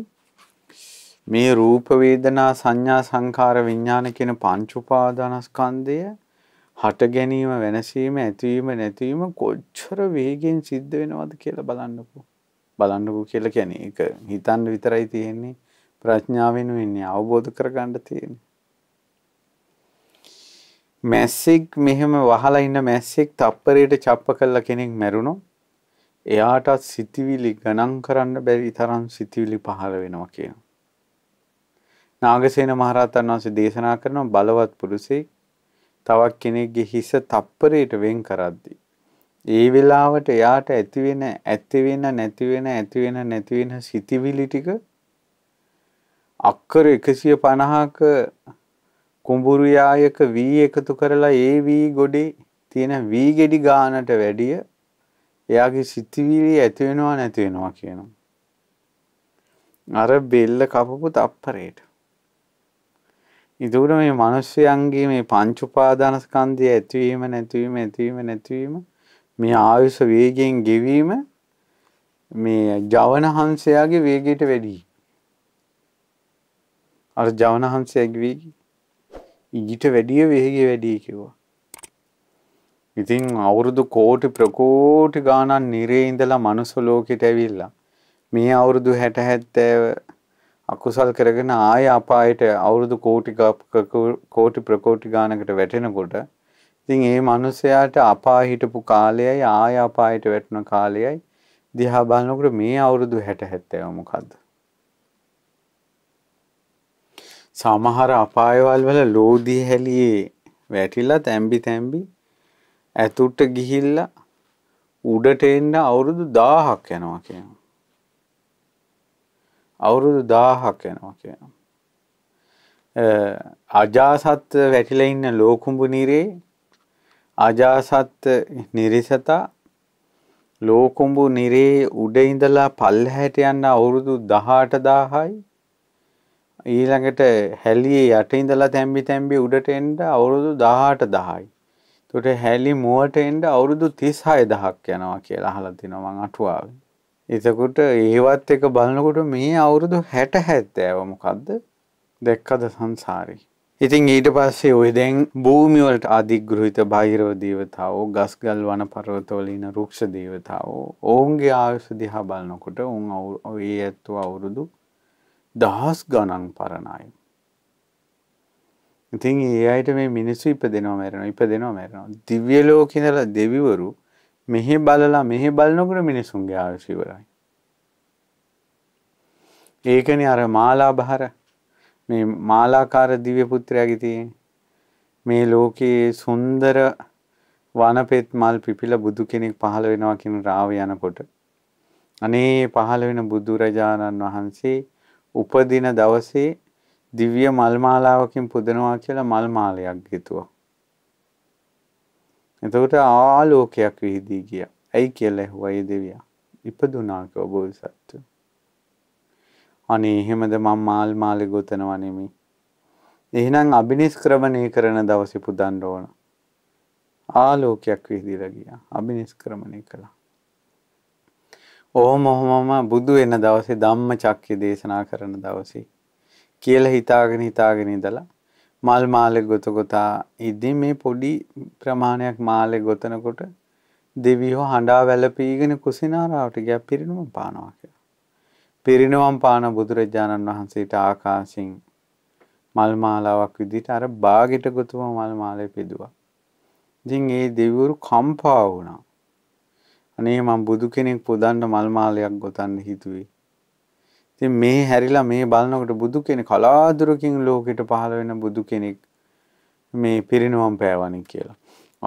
මේ රූප වේදනා සංඥා සංඛාර විඥාන කියන පංච උපාදානස්කන්ධය හට ගැනීම වෙනසීම ඇතිවීම නැතිවීම කොච්චර වේගෙන් සිද්ධ වෙනවද කියලා බලන්නකෝ බලන්නකෝ කියලා කියන්නේ ඒක හිතන්න විතරයි තියෙන්නේ ප්‍රඥාවෙන් වෙන්නේ අවබෝධ කරගන්න තියෙන්නේ මැස්සෙක් මෙහෙම වහලා ඉන්න මැස්සෙක් තප්පරයට චප්ප කළ කෙනෙක් මැරුණොත් එයාටත් සිතිවිලි ගණන් කරන්න බැරි තරම් සිතිවිලි පහළ වෙනවා කියනවා නාගසේන මහරහතන් වහන්සේ දේශනා කරන බලවත් පුරුෂයෙක් තවක් කෙනෙක්ගේ හිස තප්පරයට වෙන් කරද්දී ඒ වෙලාවට එයාට ඇති වෙන ඇති වෙන නැති වෙන ඇති වෙන නැති වෙන සිතිවිලි ටික අක්කර 150ක කුඹුරු යායක v එකතු කරලා ඒ v ගොඩේ තියෙන v ගෙඩි ගානට වැඩිය එයාගේ සිතිවිලි ඇති වෙනවා නැති වෙනවා කියනවා අර බෙල්ල කපපු තප්පරේට ඉදකට මේ මනුෂ්‍යයන්ගේ මේ පංචුපාදානස්කන්දය ඇතිවීම නැතිවීම ඇතිවීම නැතිවීම මේ ආයුෂ වේගෙන් ගෙවීම මේ ජවනහන්සයාගේ වේගයට වැඩී. අර ජවනහන්සයක් වී ඉගිට වැඩිය වේග වැඩී කිව්වා. ඉතින් අවුරුදු කෝටි ප්‍රකෝටි ගානන් නිරේ ඉඳලා මනුස්ස ලෝකෙට ඇවිල්ලා මේ අවුරුදු හැට හැත්තෑව අකුසල් කරගෙන ආය අපායට අවුරුදු කෝටි කෝටි ප්‍රකෝටි ගානකට වැටෙනකොට ඉතින් ඒ මිනිසයාට අපා හිටපු කාලයයි ආය අපායට වැටෙන කාලයයි දිහා බලනකොට මේ අවුරුදු 60 70 මොකද්ද? සමහර අපායවල වල ලෝදී හැලියේ වැටිලා තැම්බි තැම්බි ඇතුට ගිහිල්ලා උඩට එන්න අවුරුදු 1000ක් යනවා කියනවා. අවුරුදු 1000ක් යනවා කියනවා. අජාසත් වැටිලා ඉන්න ලෝකුඹු නිරේ අජාසත් නිරිසතා ලෝකුඹු නිරේ උඩ ඉඳලා පල්හැට යන්න අවුරුදු 18000යි ඊළඟට හැලියේ යට ඉඳලා තැම්බි තැම්බි උඩට එන්න අවුරුදු 18000යි. එතකොට හැලි මුවට එන්න අවුරුදු 36000ක් යනවා කියලා අහලා තිනවා මං අටුවාවේ. එතකොට ඒවත් එක බලනකොට මේ අවුරුදු හැට හැත්තෑව මොකක්ද දැක්කද සංසාරී. ඉතින් ඊට පස්සේ ඔය දැන් භූමිවලට අධිග්‍රහිත බහිරව දේවතාවෝ ගස්ගල් වන පර්වතවලින රුක්ෂ දේවතාවෝ ඔවුන්ගේ ආයුෂ දිහා බලනකොට උන් ඒ ඇත්තු අවුරුදු දහස් ගණන් පරණයි. ඉතින් ඒ අයට මේ මිනිස්සු ඉපදෙනවා මැරෙනවා ඉපදෙනවා මැරෙනවා. දිව්‍ය ලෝකේ ඉඳලා දෙවිවරු මෙහෙ බලලා මෙහෙ බලනකොට මිනිසුන්ගේ ආයුෂ ඉවරයි. ඒකනේ අර මාලා බහර මේ මාලාකාර දිව්‍ය පුත්‍රයාගේ තියෙන මේ ලෝකයේ සුන්දර වනපෙත් මල් පිපිලා බුදු කෙනෙක් පහළ වෙනවා කියන රාව යනකොට අනේ පහළ වෙන බුදුරජාණන් වහන්සේ උපදින දවසේ දිව්‍ය මල් මාලාවකින් පුදනවා කියලා මල් මාලයක් ගෙතුවා. එතකොට ආලෝකයක් විහිදී ගියා. ඇයි කියලා ඇහුවා ඒ දෙවියා. ඉපදුනා කිව්ව බෝසත්තු. අනේ එහෙමද මම මාල් මාලේ ගොතනවා නෙමෙයි. එහෙනම් අබිනිෂ්ක්‍රමණය කරන දවසේ පුදන්න ඕන. ආලෝකයක් විහිදලා ගියා. අබිනිෂ්ක්‍රමණය කළා. ඔහොම ඔහොමම බුදු වෙන දවසේ ධම්මචක්කය දේශනා කරන දවසේ කියලා හිතාගෙන හිතාගෙන ඉඳලා මල් මාලෙ ගොත ගොතා ඉදි මේ පොඩි ප්‍රමාණයක් මාලෙ ගොතනකොට දෙවියෝ හඬා වැළපීගෙන කුසිනාරාවට ගියා පිරිනුවම් පානවා කියලා. පිරිනුවම් පාන බුදුරජාණන් වහන්සේට ආකාශයෙන් මල් මාලාවක් විදිහට අර බාගෙට ගොතුම මල් මාලේ පෙදුවා. ඉතින් ඒ දෙවිවරු කම්පා වුණා. අනේ මම බුදු කෙනෙක් පුදන්න මල් මාලයක් ගොතන්න හිතුවේ. ඉතින් මේ හැරිලා මේ බලනකොට බුදු කෙනෙක් කලාදුරකින් ලෝකෙට පහළ වෙන බුදු කෙනෙක් මේ පිරිනවම් පෑවනි කියලා.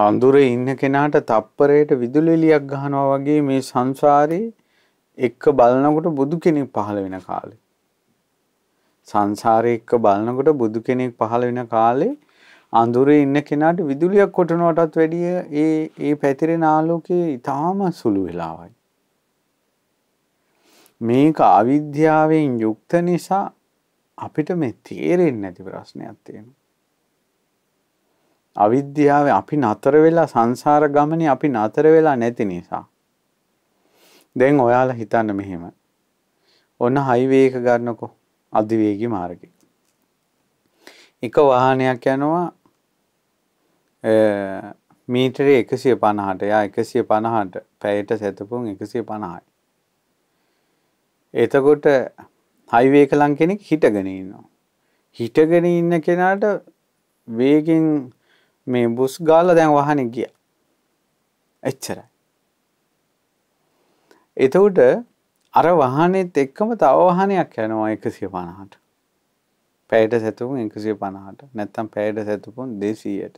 අඳුරේ ඉන්න කෙනාට තප්පරයට විදුලි එළියක් ගහනවා වගේ මේ සංසාරේ එක්ක බලනකොට බුදු කෙනෙක් පහළ වෙන කාලේ. සංසාරේ එක්ක බලනකොට බුදු කෙනෙක් පහළ වෙන කාලේ අඳුරේ ඉන්න කෙනාට විදුලියක් කොටනවටත් වැඩිය ඒ ඒ පැතිරෙන ආලෝකේ ඊටාම සුළු වෙලාවයි. මේක අවිද්‍යාවෙන් යුක්ත නිසා අපිට මේ තේරෙන්නේ නැති ප්‍රශ්නයක් තියෙනවා. අවිද්‍යාවේ අපි නතර වෙලා සංසාර ගමනේ අපි නතර වෙලා නැති නිසා. දැන් ඔයාලා හිතන්න මෙහෙම. ඔන්න හයිවේ එක ගන්නකෝ අධිවේගී මාර්ගේ. එක වාහනයක් යනවා මීටරේ එකසිය පණහට යා එකසිය පණහට පැයට සැතපුම් එකසිය පණහයි. එතකොට හයිවේ කලන් කෙනෙක් හිටගෙන ඉන්නවා. හිටගෙන ඉන්න කෙනාට වේගෙන් මේ බුස් ගාල දැන් වහන ගිය. එච්චරයි. එතවට අර වහනෙත් එක්කම තව වහනයක් යනවා එකසිය පණහට. පැයට සැතුපුන් එකසිය පණහට නැත්තම් පැයට සැතුපුන් දෙසීයට.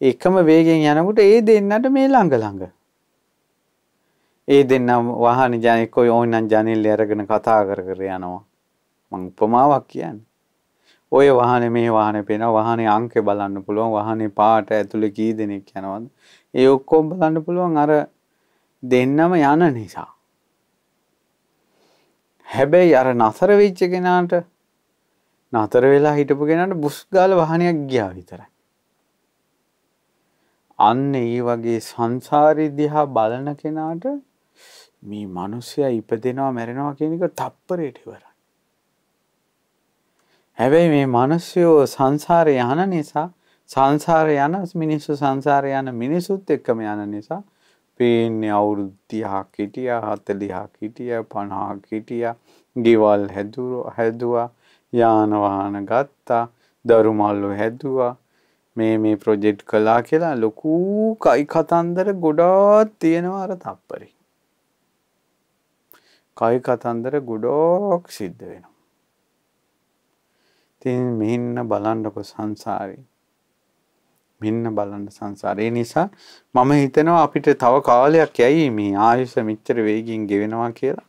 එකම වේගෙන් යනකුට ඒ දෙන්නට මේ ළඟ ළඟ. ඒ දෙන්නම් වාහන ජාන එක්ක ඕනනම් ජනෙල්ලේ අරගෙන කතා කර කර යනවා. මං උපමාවක් කියන්නේ. ඔය වාහනේ මේ වාහනේ පේනවා වාහනේ අංකේ බලන්න පුළුවන් වාහනේ පාට ඇතුලේ කී දෙනෙක් යනවද? ඒ ඔක්කොම බලන්න පුළුවන් අර දෙන්නම යන නිසා. හැබැයි අර නතර වෙච්ච කෙනාට නතර වෙලා හිටපු කෙනාට බුස් ගාල වාහනයක් ගියා විතරයි. අන්න ඒ වගේ සංසාරේ දිහා බලන කෙනාට මේ මිනිස්සයා ඉපදෙනවා මැරෙනවා කියන එක තප්පරයට ඉවරයි. හැබැයි මේ මිනිස්සයෝ සංසාරේ යන නිසා සංසාරේ යන මිනිස්සු සංසාරේ යන මිනිසුත් එක්කම යන නිසා පේන්නේ අවුරුදු 30ක් හිටියා 40ක් හිටියා 50ක් හිටියා ගෙවල් හැදුවා යාන වාහන ගත්තා දරු මල්ලු හැදුවා මේ මේ ප්‍රොජෙක්ට් කළා කියලා ලොකු කයි කතන්දර ගොඩාක් තියෙනවා අර තප්පරේ කයි කතන්දර ගොඩෝක් සිද්ධ වෙනවා. තින් මෙන්න බලන්නකො සංසාරී. මෙන්න බලන්න සංසාරය නිසා මම හිතනවා අපිට තව කාලයක් යැයි මේ ආයුෂ මිච්චර වේගින් ගෙවෙනවා කියලා.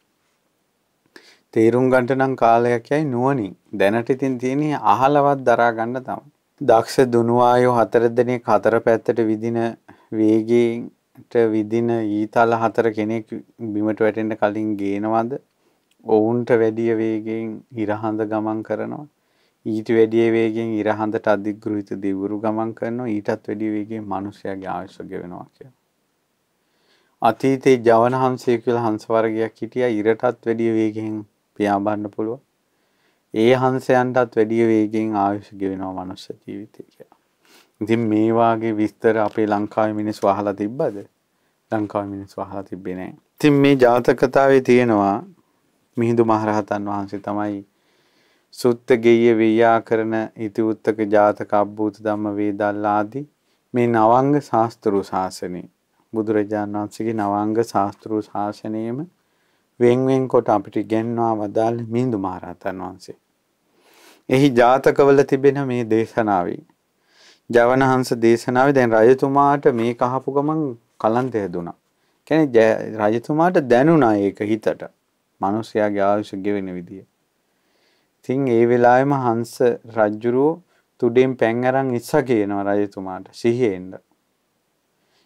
තේරුම් ගන්ට නම් කාලයක් යැයි නුවනින් දැනට ඉතින් තියෙන අහලවත් දරා ගන්න තම. දක්ෂ දුනුවායෝ හතර දෙනෙක් හතර පැත්තට විදින වේගයෙන් විදින ඊතල හතර කෙනෙක් බිමට වැටෙන්ට කලින් ගේනවාද ඔවුන්ට වැඩිය වේගෙන් ඉරහඳ ගමන් කරනවා ඊට වැඩිය වේගෙන් ඉරහඳට අධිගෘහිත දිවුරු ගමන් කරනවා ඊටත් වැඩි වේගෙන් මිනිසයාගේ ආයුෂ ගෙවෙනවා කියලා. අතීතේ ජවන හංසය කියලා හංස වර්ගයක් හිටියා ඉරටත් වැඩිය වේගෙන් පියාඹන්න පුළුවන්. ඒ හංසයන්ටත් වැඩිය වේගෙන් ආයුෂ ගෙවෙනවා මනුෂ්‍ය ජීවිතේ කියලා. ඉතින් මේ වාගේ විස්තර අපේ ලංකාවේ මිනිස්සු අහලා තිබ්බද? ලංකාවේ මිනිස්සු අහලා තිබ්බේ නෑ. ඉතින් මේ ජාතක කතාවේ තියෙනවා මිහිඳු මහරහතන් වහන්සේ තමයි සුත්ත ගෙය්‍ය වෙයා කරන ඉති උත්තක ජාතක අබ්බූත ධම්ම වේදල්ලාදී මේ නවංග ශාස්ත්‍රු ශාසනේ බුදුරජාණන් වහන්සේගේ නවංග ශාස්ත්‍රු ශාසනයේම වෙන්වෙන් කොට අපිට ඉගෙනනවා වදාළ මිහිඳු මහරහතන් වහන්සේ. එහි ජාතකවල තිබෙන මේ දේශනාවේ ජවනහංස දේශනාවේ දැන් රජතුමාට මේ කහපු ගමන් කලන්තය දුනා. කියන්නේ රජතුමාට දැනුණා ඒක හිතට. මිනිස්යාගේ ආයුෂ ගෙවෙන විදිය. ඉතින් ඒ වෙලාවෙම හංස රජුරෝ තුඩෙන් පැන් අරන් ඉස්ස කියනවා රජතුමාට සිහියෙන්ද.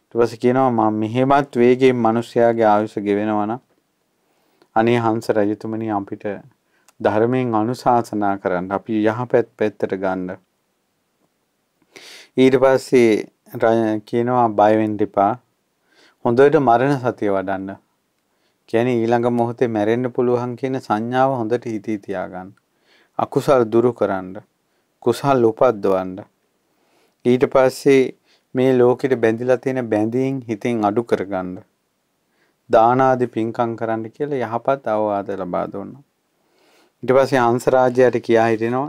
ඊට පස්සේ කියනවා මම මෙහෙමත් වේගයෙන් මිනිස්යාගේ ආයුෂ ගෙවෙනවා නම් අනේ හංස රජතුමනි අපිට ධර්මයෙන් අනුශාසනා කරන්න අපි යහපැත් පැත්තට ගන්න ඊට පස්සේ කියනවා බය වෙන්න එපා. හොඳට මරණ සතිය වඩන්න. කියන්නේ ඊළඟ මොහොතේ මැරෙන්න පුළුවන් කියන සංඥාව හොඳට හිතේ තියාගන්න. අකුසල් දුරු කරන්න. කුසල් උපද්දවන්න. ඊට පස්සේ මේ ලෝකෙට බැඳිලා තියෙන බැඳීම් හිතෙන් අඩු කරගන්න. දානාදී පින්කම් කරන්න කියලා යහපත් අවවාද ලබා දුන්නා. ඊට පස්සේ හංස රාජයාට කියා හිටිනවා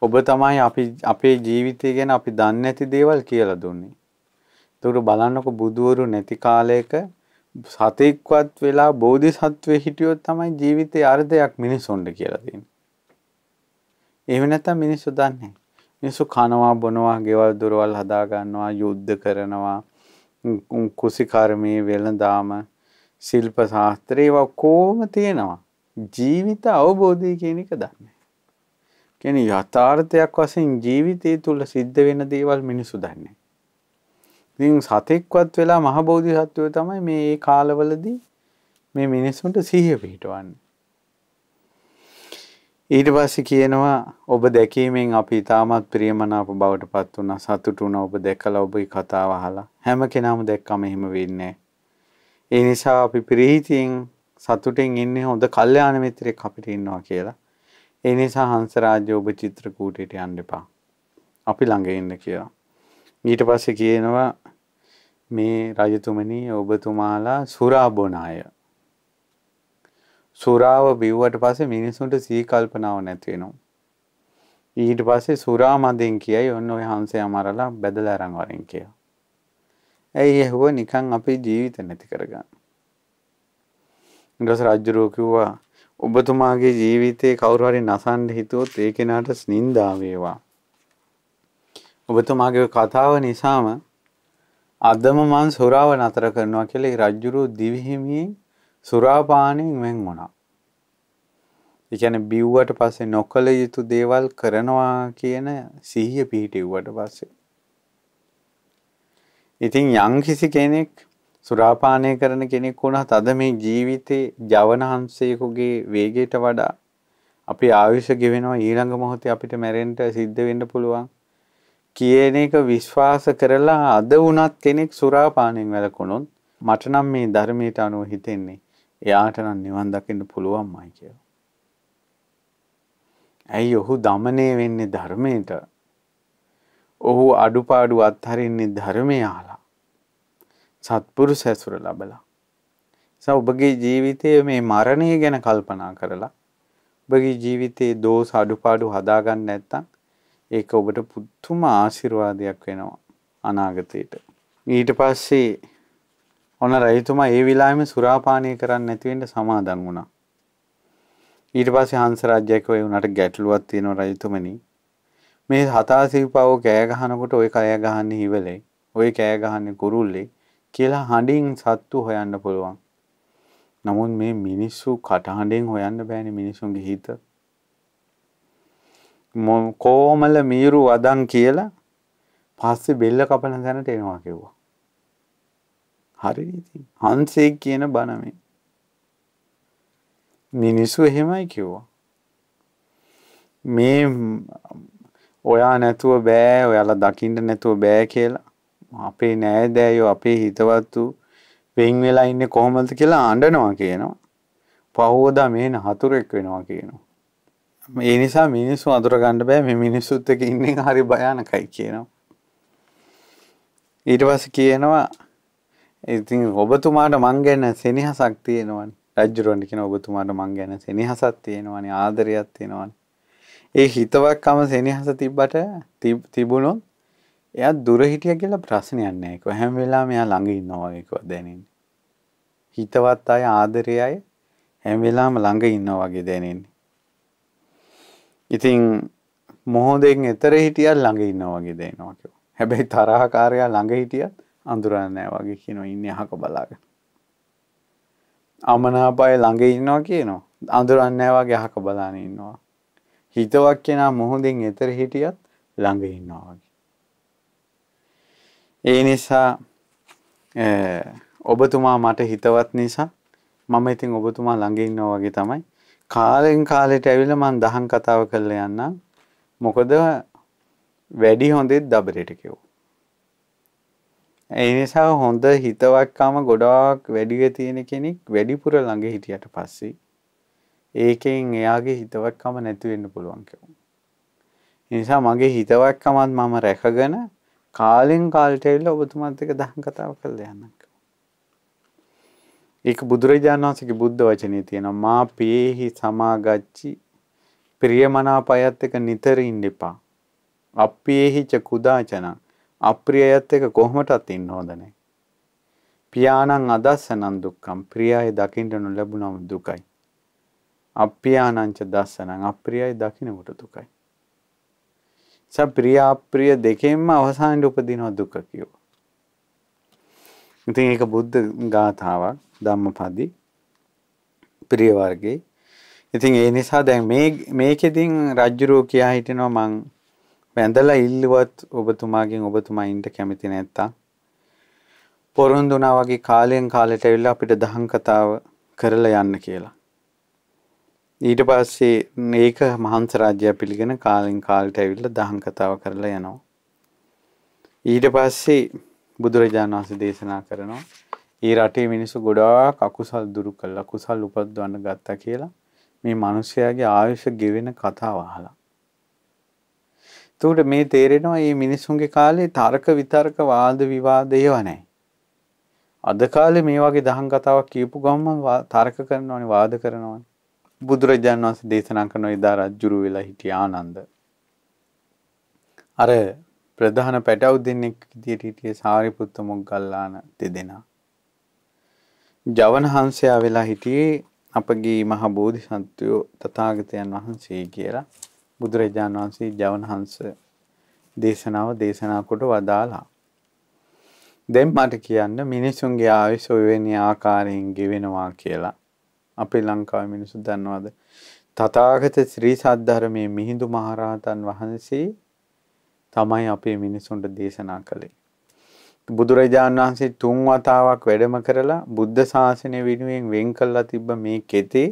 ඔබ තමයි අපි අපේ ජීවිතය ගැන අපි දන්නේ නැති දේවල් කියලා දුන්නේ. ඒකට බලන්නකො බුදවරු නැති කාලයක සතෙක්වත් වෙලා බෝධිසත්වයේ හිටියොත් තමයි ජීවිතේ අර්ධයක් මිනිසුන්ට කියලා දෙන්නේ. එහෙම නැත්නම් මිනිස්සු දන්නේ මිනිස්සු කනවා බොනවා ගෙවල් දොරවල් හදා ගන්නවා යුද්ධ කරනවා කුසිකර්මී වෙළඳාම ශිල්ප ශාස්ත්‍රේ ඔක්කොම තියෙනවා. ජීවිත අවබෝධය කියන එක දන්නේ කියන්නේ යථාර්ථයක් වශයෙන් ජීවිතය තුල සිද්ධ වෙන දේවල් මිනිසු දන්නේ. ඉතින් සතෙක්වත් වෙලා මහ බෝධිසත්වයෝ තමයි මේ ඒ කාලවලදී මේ මිනිස්සුන්ට සිහිය පිහිටවන්නේ. ඊට පස්සේ කියනවා ඔබ දැකීමෙන් අපි ඉතාමත් ප්‍රියමනාප බවට පත් වුණා සතුටු වුණා ඔබ දැකලා ඔබේ කතාව අහලා හැම කෙනාම දැක්කම එහෙම වෙන්නේ ඒ නිසා අපි ප්‍රීතියෙන් සතුටෙන් ඉන්නේ හොඳ කල්යාණ මිත්‍රෙක් අපිට ඉන්නවා කියලා ඒ නිසා හංසරාජ ඔබ චිත්‍රකූටයට යන්න එපා. අපි ළඟ ඉන්න කියලා. ඊට පස්සේ කියනවා මේ රජතුමනි ඔබතුමාලා සුරා බොන අය. සුරාව බිව්වට පස්සේ මිනිසුන්ට සිහි කල්පනාව නැති වෙනවා. ඊට පස්සේ සුරා මදෙන් කියයි ඔන්න ඔය හංසයා මරලා බැදලා අරන් වරින් කියලා. ඇයි එහුව නිකන් අපේ ජීවිත නැති කරගන්න. ඊට පස්සේ රජුරෝ කිව්වා ඔබතුමාගේ ජීවිතේ කවුරු හරි නසන්න හිතුවොත් ඒ කෙනාට නිඳා වේවා. ඔබතුමාගේ කතාව නිසාම අදම මං සුරාව නතර කරනවා කියලා රජුරු දිවිහිමියෙන් සුරාපානෙන් වෙන් වුණා. ඒ කියන්නේ බිව්වට පස්සේ නොකල යුතු දේවල් කරනවා කියන සිහිය පිහිටෙව්වට පස්සේ. ඉතින් යම් කිසි කෙනෙක් සුරාපානය කරන කෙනෙක් වුණත් අද මේ ජීවිතේ ජවනහන්සේකුගේ වේගයට වඩා අපේ ආයුෂ ගෙවෙනවා ඊළඟ මොහොතේ අපිට මැරෙන්න සිද්ධ වෙන්න පුළුවන් කියන එක විශ්වාස කරලා අද වුණත් කෙනෙක් සුරාපානයෙන් වැළකුණොත් මට නම් මේ ධර්මයට අනුව හිතෙන්නේ එයාට නම් නිවන් දකින්න පුළුවන්මයි කියලා. ඇයි ඔහු দমনය වෙන්නේ ධර්මයට? ඔහු අඩුපාඩු අත්හරින්නේ ධර්මය අහලා. සත්පුරුෂ ඇසුර ලබලා. නිසා ඔබගේ ජීවිතයේ මේ මරණය ගැන කල්පනා කරලා ඔබගේ ජීවිතයේ දෝෂ අඩුපාඩු හදාගන්න නැත්නම් ඒක ඔබට පුදුම ආශිර්වාදයක් වෙනවා අනාගතයට. ඊට පස්සේ ඔන්න රජතුමා ඒ වෙලාවෙම සුරාපානය කරන්නේ නැති වෙන්න සමාදන් වුණා. ඊට පස්සේ හංස රාජ්‍යයක ඔය උනාට ගැටලුවක් තියෙනවා රජතුමනි. මේ හතාසිව්පව කෑ ගහනකොට ඔය කෑ ගහන්නේ හිවලේ. ඔය කෑ ගහන්නේ කුරුල්ලේ. කියලා හඬින් සත්තු හොයන්න පුළුවන්. නමුත් මේ මිනිස්සු කටහඬෙන් හොයන්න බෑනේ මිනිසුන්ගේ හිත. කොමල මීරු වදන් කියලා පස්සේ බෙල්ල කපන තැනට එනවා කිව්වා. හරි ඉතින්. හංසෙක් කියන බණ මේ. මිනිස්සු එහෙමයි කිව්වා. මේ ඔයා නැතුව බෑ ඔයාලා දකින්න නැතුව බෑ කියලා අපේ නෑදෑයෝ අපේ හිතවත්තු වෙන් වෙලා ඉන්නේ කොහොමද කියලා අඬනවා කියනවා. පහෝදා මේන හතුරෙක් වෙනවා කියනවා. ඒ නිසා මිනිස්සු අඳුර ගන්න බෑ මේ මිනිස්සුත් එක්ක ඉන්නේ හරි භයානකයි කියනවා. ඊට පස්සේ කියනවා ඉතින් ඔබතුමාට මං ගැන සෙනෙහසක් තියෙනවනේ. රජුරවන්ට කියන ඔබතුමාට මං ගැන සෙනෙහසක් තියෙනවනේ ආදරයක් තියෙනවනේ. ඒ හිතවත්කම සෙනෙහස තිබ්බට තිබුණොත් එයා දුර හිටිය කියලා ප්‍රශ්නයක් නෑ ඒක. හැම වෙලාවෙම එයා ළඟ ඉන්නවා ඒක දැනෙන්නේ. හිතවත් අය ආදරේ අය හැම වෙලාවෙම ළඟ ඉන්නවා වගේ දැනෙන්නේ. ඉතින් මොහොතෙන් එතර හිටියා ළඟ ඉන්නවා වගේ දැනෙනවා කිව්වා. හැබැයි තරහකාරයා ළඟ හිටියත් අඳුරන්නේ නැහැ වගේ කියනවා ඉන්නේ අහක බලාගෙන. අමනාපය ළඟ ඉන්නවා කියනවා. අඳුරන්නේ නැහැ වගේ අහක බලාගෙන ඉන්නවා. හිතවක් කෙනා මොහොතෙන් එතර හිටියත් ළඟ ඉන්නවා වගේ. ඒ නිසා ඔබතුමා මට හිතවත් නිසා මම ඉතින් ඔබතුමා ළඟ ඉන්නවා වගේ තමයි. කාලෙන් කාලෙට ඇවිල්ලා මං දහම් කතාව කරලා යන්නම්. මොකද වැඩි හොඳේ දබරේට කිව්වා. ඒ නිසා හොඳ හිතවත්කම ගොඩාක් වැඩිව තියෙන කෙනෙක් වැඩිපුර ළඟ හිටියට පස්සේ ඒකෙන් එයාගේ හිතවත්කම නැති වෙන්න පුළුවන් කිව්වා. ඒ නිසා මගේ හිතවත්කමත් මම රැකගෙන කාලෙන් කාලට ඇවිල්ලා ඔබතුමාත් එක්ක දහම් කතාව කරලා යන්නක. ඒක බුදුරජාණන් වහන්සේගේ බුද්ධ වචනේ තියෙනවා මා පේහි සමාගච්චි ප්‍රියමනාපයත් එක්ක නිතර ඉන්න එපා. අප්පේහි ච කුදාචන අප්‍රියයත් එක්ක කොහොමටත් ඉන්න හොඳ නැහැ. පියාණං අදස්සනං දුක්ඛං ප්‍රියය දකින්න නොලැබුණම දුකයි. අප්පියාණං ච දස්සනං අප්‍රියයි දකින්න කොට දුකයි. නිසා ප්‍රිය අප්‍රිය දෙකෙන්ම අවසානට උපදිනවා දුක කියෝ. ඉතින් ඒක බුද්ධ ගාථාවක් ධම්මපදි ප්‍රිය වර්ගයේ. ඉතින් ඒ නිසා දැන් මේ මේකෙදින් රජ්ජුරෝ කියා හිටිනවා මං වැඳලා ඉල්ලුවත් ඔබතුමාගෙන් ඔබතුමා ඉන්න කැමති නැත්තම් පොරොන්දුනා වගේ කාලයෙන් කාලෙට ඇවිල්ලා අපිට දහම් කතාව කරලා යන්න කියලා. ඊට පස්සේ ඒක මහන්ස රාජ්‍යය පිළිගෙන කාලින් කාලට ඇවිල්ල දහන් කතාව කරලා යනවා. ඊට පස්සේ බුදුරජාණන් වහන්සේ දේශනා කරනවා ඒ රටේ මිනිස්සු ගොඩාක් අකුසල් දුරු කළා කුසල් උපද්දවන්න ගත්තා කියලා මේ මිනිස්යාගේ ආයුෂ ගෙවෙන කතාව අහලා. එතකොට මේ තේරෙනවා මේ මිනිස්සුන්ගේ කාලේ තර්ක විතර්ක වාද විවාද ඒවා නැහැ. අද කාලේ මේ වගේ දහම් කතාවක් කියපු ගමන් තර්ක කරනවනේ වාද කරනවනේ. බුදුරජාණන් වහන්සේ දේශනා කරන ඉදා රජුරු වෙලා හිටිය ආනන්ද. අර ප්‍රධාන පැටව් දෙන්නෙක් විදියට හිටිය සාරිපුත්ත මොග්ගල්ලාන දෙදෙනා. ජවන හංසයා වෙලා හිටියේ අපගේ මහ බෝධිසත්වයෝ තථාගතයන් වහන්සේ කියලා බුදුරජාණන් වහන්සේ ජවන හංස දේශනාව දේශනා කොට වදාලා. දැන් මට කියන්න මිනිසුන්ගේ ආයුෂ ඔය වෙන ආකාරයෙන් ගෙවෙනවා කියලා. අපේ ලංකාවේ මිනිස්සු දන්නවද? තථාගත ශ්‍රී සද්ධර්මයේ මිහිඳු මහරහතන් වහන්සේ තමයි අපේ මිනිසුන්ට දේශනා කළේ. බුදුරජාණන් වහන්සේ තුන් වතාවක් වැඩම කරලා බුද්ධ ශාසනය වෙනුවෙන් වෙන් කළා තිබ්බ මේ කෙතේ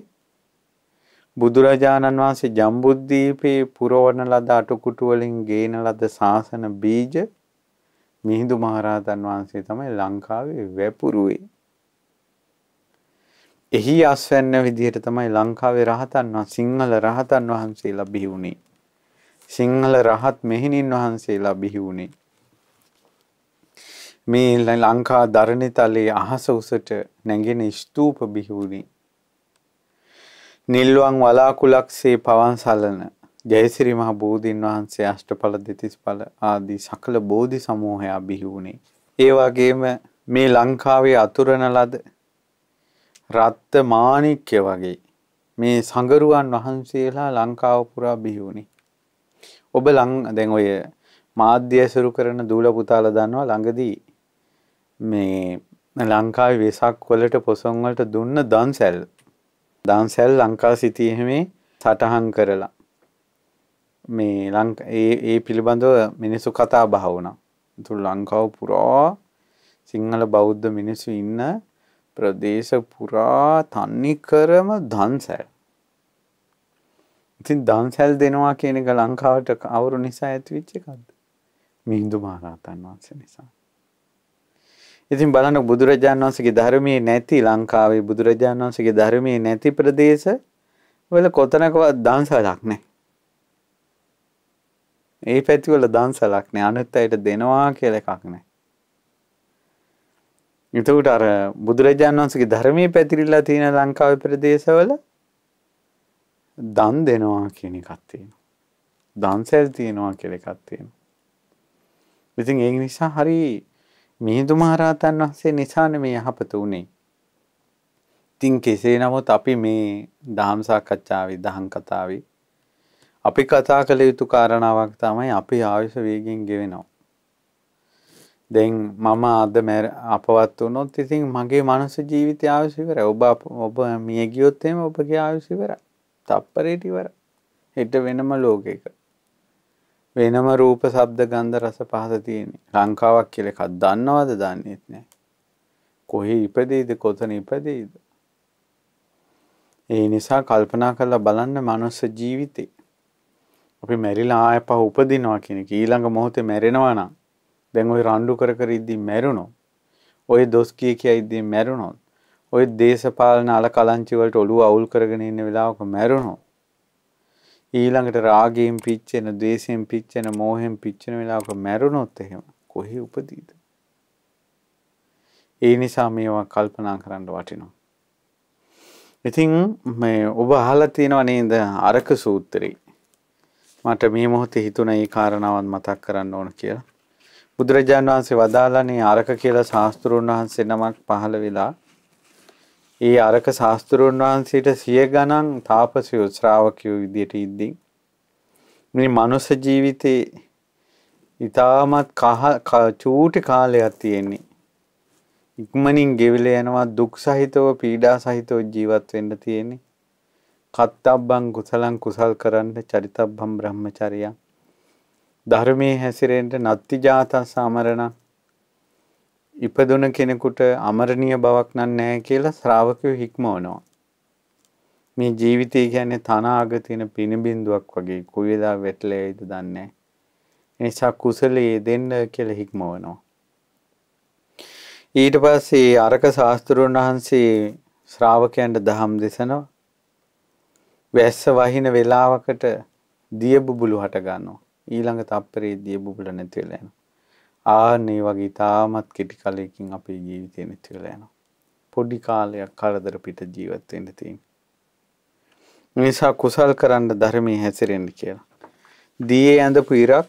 බුදුරජාණන් වහන්සේ ජම්බුද්දීපේ පුරවන ලද අටකුටු වලින් ගේන ලද ශාසන බීජ මිහිඳු මහරහතන් වහන්සේ තමයි ලංකාවේ වැපුරුවේ. එහි අස්වැන්න විදිහට තමයි ලංකාවේ රහතන් වහන්සේ සිංහල රහතන් වහන්සේලා බිහි වුණේ. සිංහල රහත් මෙහෙණින් වහන්සේලා බිහි වුණේ. මේ ලංකා දරණිතලයේ අහස උසට නැගෙන ස්තූප බිහි වුණේ. නිල්වන් වලාකුලක්සේ පවන් සලන ජයසිරි මහ බෝධීන් වහන්සේ අෂ්ටඵල දෙතිස්ඵල ආදී සකල බෝධි සමූහය බිහි වුණේ. ඒ වගේම මේ ලංකාවේ අතුරන ලද රත්ත මාණික්ක වගේ මේ සඟරුවන් වහන්සේලා ලංකාව පුරා බිහි වුණේ. ඔබ ලං දැන් ඔය මාධ්‍ය ඇසුරු කරන දූල පුතාලා දන්නවා ළඟදී මේ ලංකාවේ වෙසක් වලට පොසොන් වලට දුන්න දන්සැල් දන්සැල් ලංකා සිටියෙමේ සටහන් කරලා මේ ලංක ඒ ඒ පිළිබඳව මිනිස්සු කතා බහ වුණා. ඒතුළු ලංකාව පුරා සිංහල බෞද්ධ මිනිස්සු ඉන්න ප්‍රදේශ පුරා තන්නිකරම දන්සැල්. ඉතින් දන්සැල් දෙනවා කියන එක ලංකාවට කවුරු නිසා ඇතිවෙච්ච එකක්ද? මිහිඳු මහරහතන් වහන්සේ නිසා. ඉතින් බලන්න බුදුරජාණන් වහන්සේගේ ධර්මයේ නැති ලංකාවේ බුදුරජාණන් වහන්සේගේ ධර්මයේ නැති ප්‍රදේශ වල කොතනකවත් දන්සලක් නැහැ. ඒ පැතිවල දන්සලක් නැහැ. අනිත් අයට දෙනවා කියලා එකක් නැහැ. එතකොට අර බුදුරජාණන් වහන්සේගේ ධර්මයේ පැතිරිලා තියෙන ලංකාවේ ප්‍රදේශවල දන් දෙනවා කියන එකක් තියෙනවා. දන්සැල් තියෙනවා කියලා එකක් තියෙනවා. ඉතින් ඒ නිසා හරි මිහිඳු මහරහතන් වහන්සේ නිසානේ මේ යහපත උනේ. ඉතින් කෙසේ නමුත් අපි මේ ධම් සාකච්ඡාවේ දහම් කතාවේ අපි කතා කළ යුතු කාරණාවක් තමයි අපේ ආයුෂ වේගෙන් ගෙවෙනවා. දැන් මම අද අපවත් වුණොත් ඉතින් මගේ මනුස්ස ජීවිතය ආයුෂ ඉවරයි. ඔබ ඔබ මිය ගියොත් එහෙම ඔබගේ ආයුෂ ඉවරයි. තප්පරේට ඉවරයි. හිට වෙනම ලෝකයක. වෙනම රූප, ශබ්ද, ගන්ධ, රස, පහස තියෙන්නේ. ලංකාවක් කියලා එකක් දන්නවද දන්නේත් නැහැ. කොහේ ඉපදෙයිද, කොතන ඉපදෙයිද? ඒ නිසා කල්පනා කරලා බලන්න මනුස්ස ජීවිතේ. අපි මැරිලා ආයපහ උපදිනවා කියන එක ඊළඟ මොහොතේ මැරෙනවා නම් දැන් ওই රණ්ඩු කර කර ඉද්දි මැරුණොත්, ওই දොස් කිය කිය ඉද්දි මැරුණොත්, ওই දේශපාලන අලකලංචි වලට ඔළුව අවුල් කරගෙන ඉන්න වෙලාවක මැරුණොත්, ඊළඟට රාගයෙන් පිච්චෙන, ද්වේෂයෙන් පිච්චෙන, මෝහයෙන් පිච්චෙන වෙලාවක මැරුණොත් එහෙම කොහේ උපදීද? ඒ නිසා මේවා කල්පනා කරන්න වටිනවා. ඉතින් මේ ඔබ අහලා තියෙනව නේද අරක සූත්‍රේ. මට මේ මොහොතේ හිතුණා ඒ කාරණාවත් මතක් කරන්න ඕන කියලා. බුදුරජාණන් වහන්සේ වදාළනේ අරක කියලා ශාස්ත්‍රෝන් වහන්සේ නමක් පහළ වෙලා ඒ අරක ශාස්ත්‍රෝන් වහන්සේට සිය ගණන් තාපසයෝ ශ්‍රාවකයෝ විදියට ඉද්දී මේ මනුස්ස ජීවිතේ ඊටමත් කහ චූටි කාලයක් තියෙන්නේ ඉක්මනින් ගෙවිල යනවා දුක් සහිතව පීඩා සහිතව ජීවත් වෙන්න තියෙන්නේ කත්තබ්බං කුසලං කුසල් කරන්න චරිතබ්බං බ්‍රහ්මචර්යං ධර්මයේ හැසිරෙන්න නත්තිජාත සමරණ ඉපදුන කෙනෙකුට අමරණීය බවක් නම් නැහැ කියලා ශ්‍රාවකයෝ හික්මවනවා. මේ ජීවිතය කියන්නේ තනාග තියෙන පින බින්දුවක් වගේ කොයි වෙලාවෙ වැටලෙයිද දන්නේ නැහැ. එනිසා කුසලයේ දෙන්න කියලා හික්මවනවා. ඊට පස්සේ අරක ශාස්ත්‍රෝන් වහන්සේ ශ්‍රාවකයන්ට දහම් දෙසනවා. වැස්ස වහින වේලාවකට දිය බුබුලු හට ගන්නවා. ඊළඟ තප්පරයේදී බුබුල නැති වෙලා යනවා. ආන් මේ වගේ තාමත් කෙටි කාලයකින් අපේ ජීවිතේ නැති වෙලා යනවා. පොඩි කාලයක් කරදර පිට ජීවත් වෙන්න තියෙනවා. නිසා කුසල් කරන්න ධර්මයේ හැසිරෙන්න කියලා. දියේ ඇඳපු ඉරක්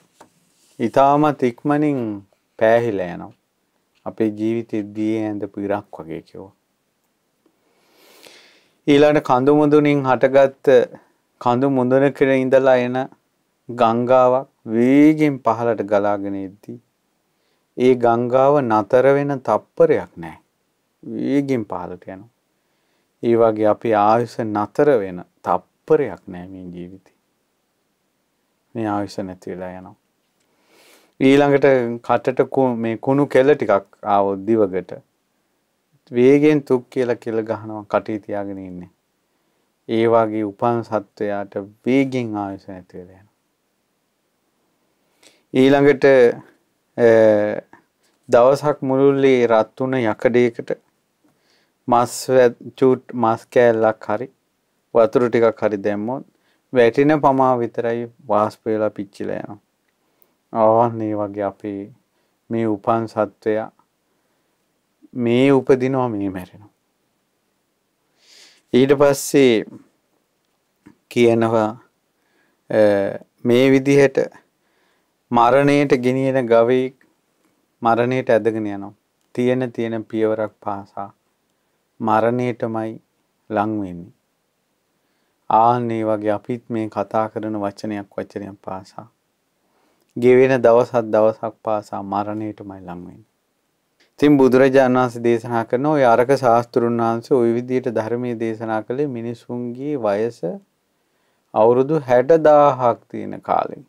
ඊටමත් ඉක්මනින් පෑහිලා යනවා. අපේ ජීවිතේ දියේ ඇඳපු ඉරක් වගේ කියවුවා. ඊළඟ කඳු මුඳුනින් හටගත් කඳු මුඳුන කෙරේ ඉඳලා එන ගංගාවක් වේගෙන් පහළට ගලාගෙන එද්දී ඒ ගංගාව නතර වෙන තප්පරයක් නැහැ. වේගෙන් පහළට යනවා. ඒ වගේ අපේ ආයුෂ නතර වෙන තප්පරයක් නැහැ මේ ජීවිතේ. මේ ආයුෂ නැති වෙලා යනවා. ඊළඟට කටට මේ කුණු කෙල ටිකක් ආවොත් දිවකට වේගෙන් තුක් කියලා කෙල ගහනවා කටේ තියාගෙන ඉන්නේ. ඒ වගේ උපන් සත්වයාට වේගෙන් ආයුෂ නැති වෙලා යනවා. ඊළඟට දවසක් මුළුල්ලේ රත්වුන යකඩයකට මස් චූට් මස් කෑල්ලක් හරි වතුර ටිකක් හරි දැම්මොත් වැටින පමා විතරයි වාස්ප වෙලා පිච්චිලා යනවා. ආවන්නේ වගේ අපේ මේ උපන් සත්වයා මේ උපදිනවා මේ මැරෙනවා. ඊට පස්සේ කියනවා මේ විදිහට මරණයට ගෙනියන ගවයෙක් මරණයට ඇදගෙන යනවා. තියෙන තියෙන පියවරක් පාසා මරණයටමයි ලං වෙන්නේ. ආන්නේ වගේ අපිත් මේ කතා කරන වචනයක් වචනයක් පාසා ගෙවෙන දවසක් දවසක් පාසා මරණයටමයි ලං වෙන්නේ. ඉතින් බුදුරජාණන් වහන්සේ දේශනා කරන ওই අරක ශාස්ත්‍රුන් වහන්සේ ওই විදිහට ධර්මයේ දේශනා කළේ මිනිසුන්ගේ වයස අවුරුදු 60000ක් තියෙන කාලෙක.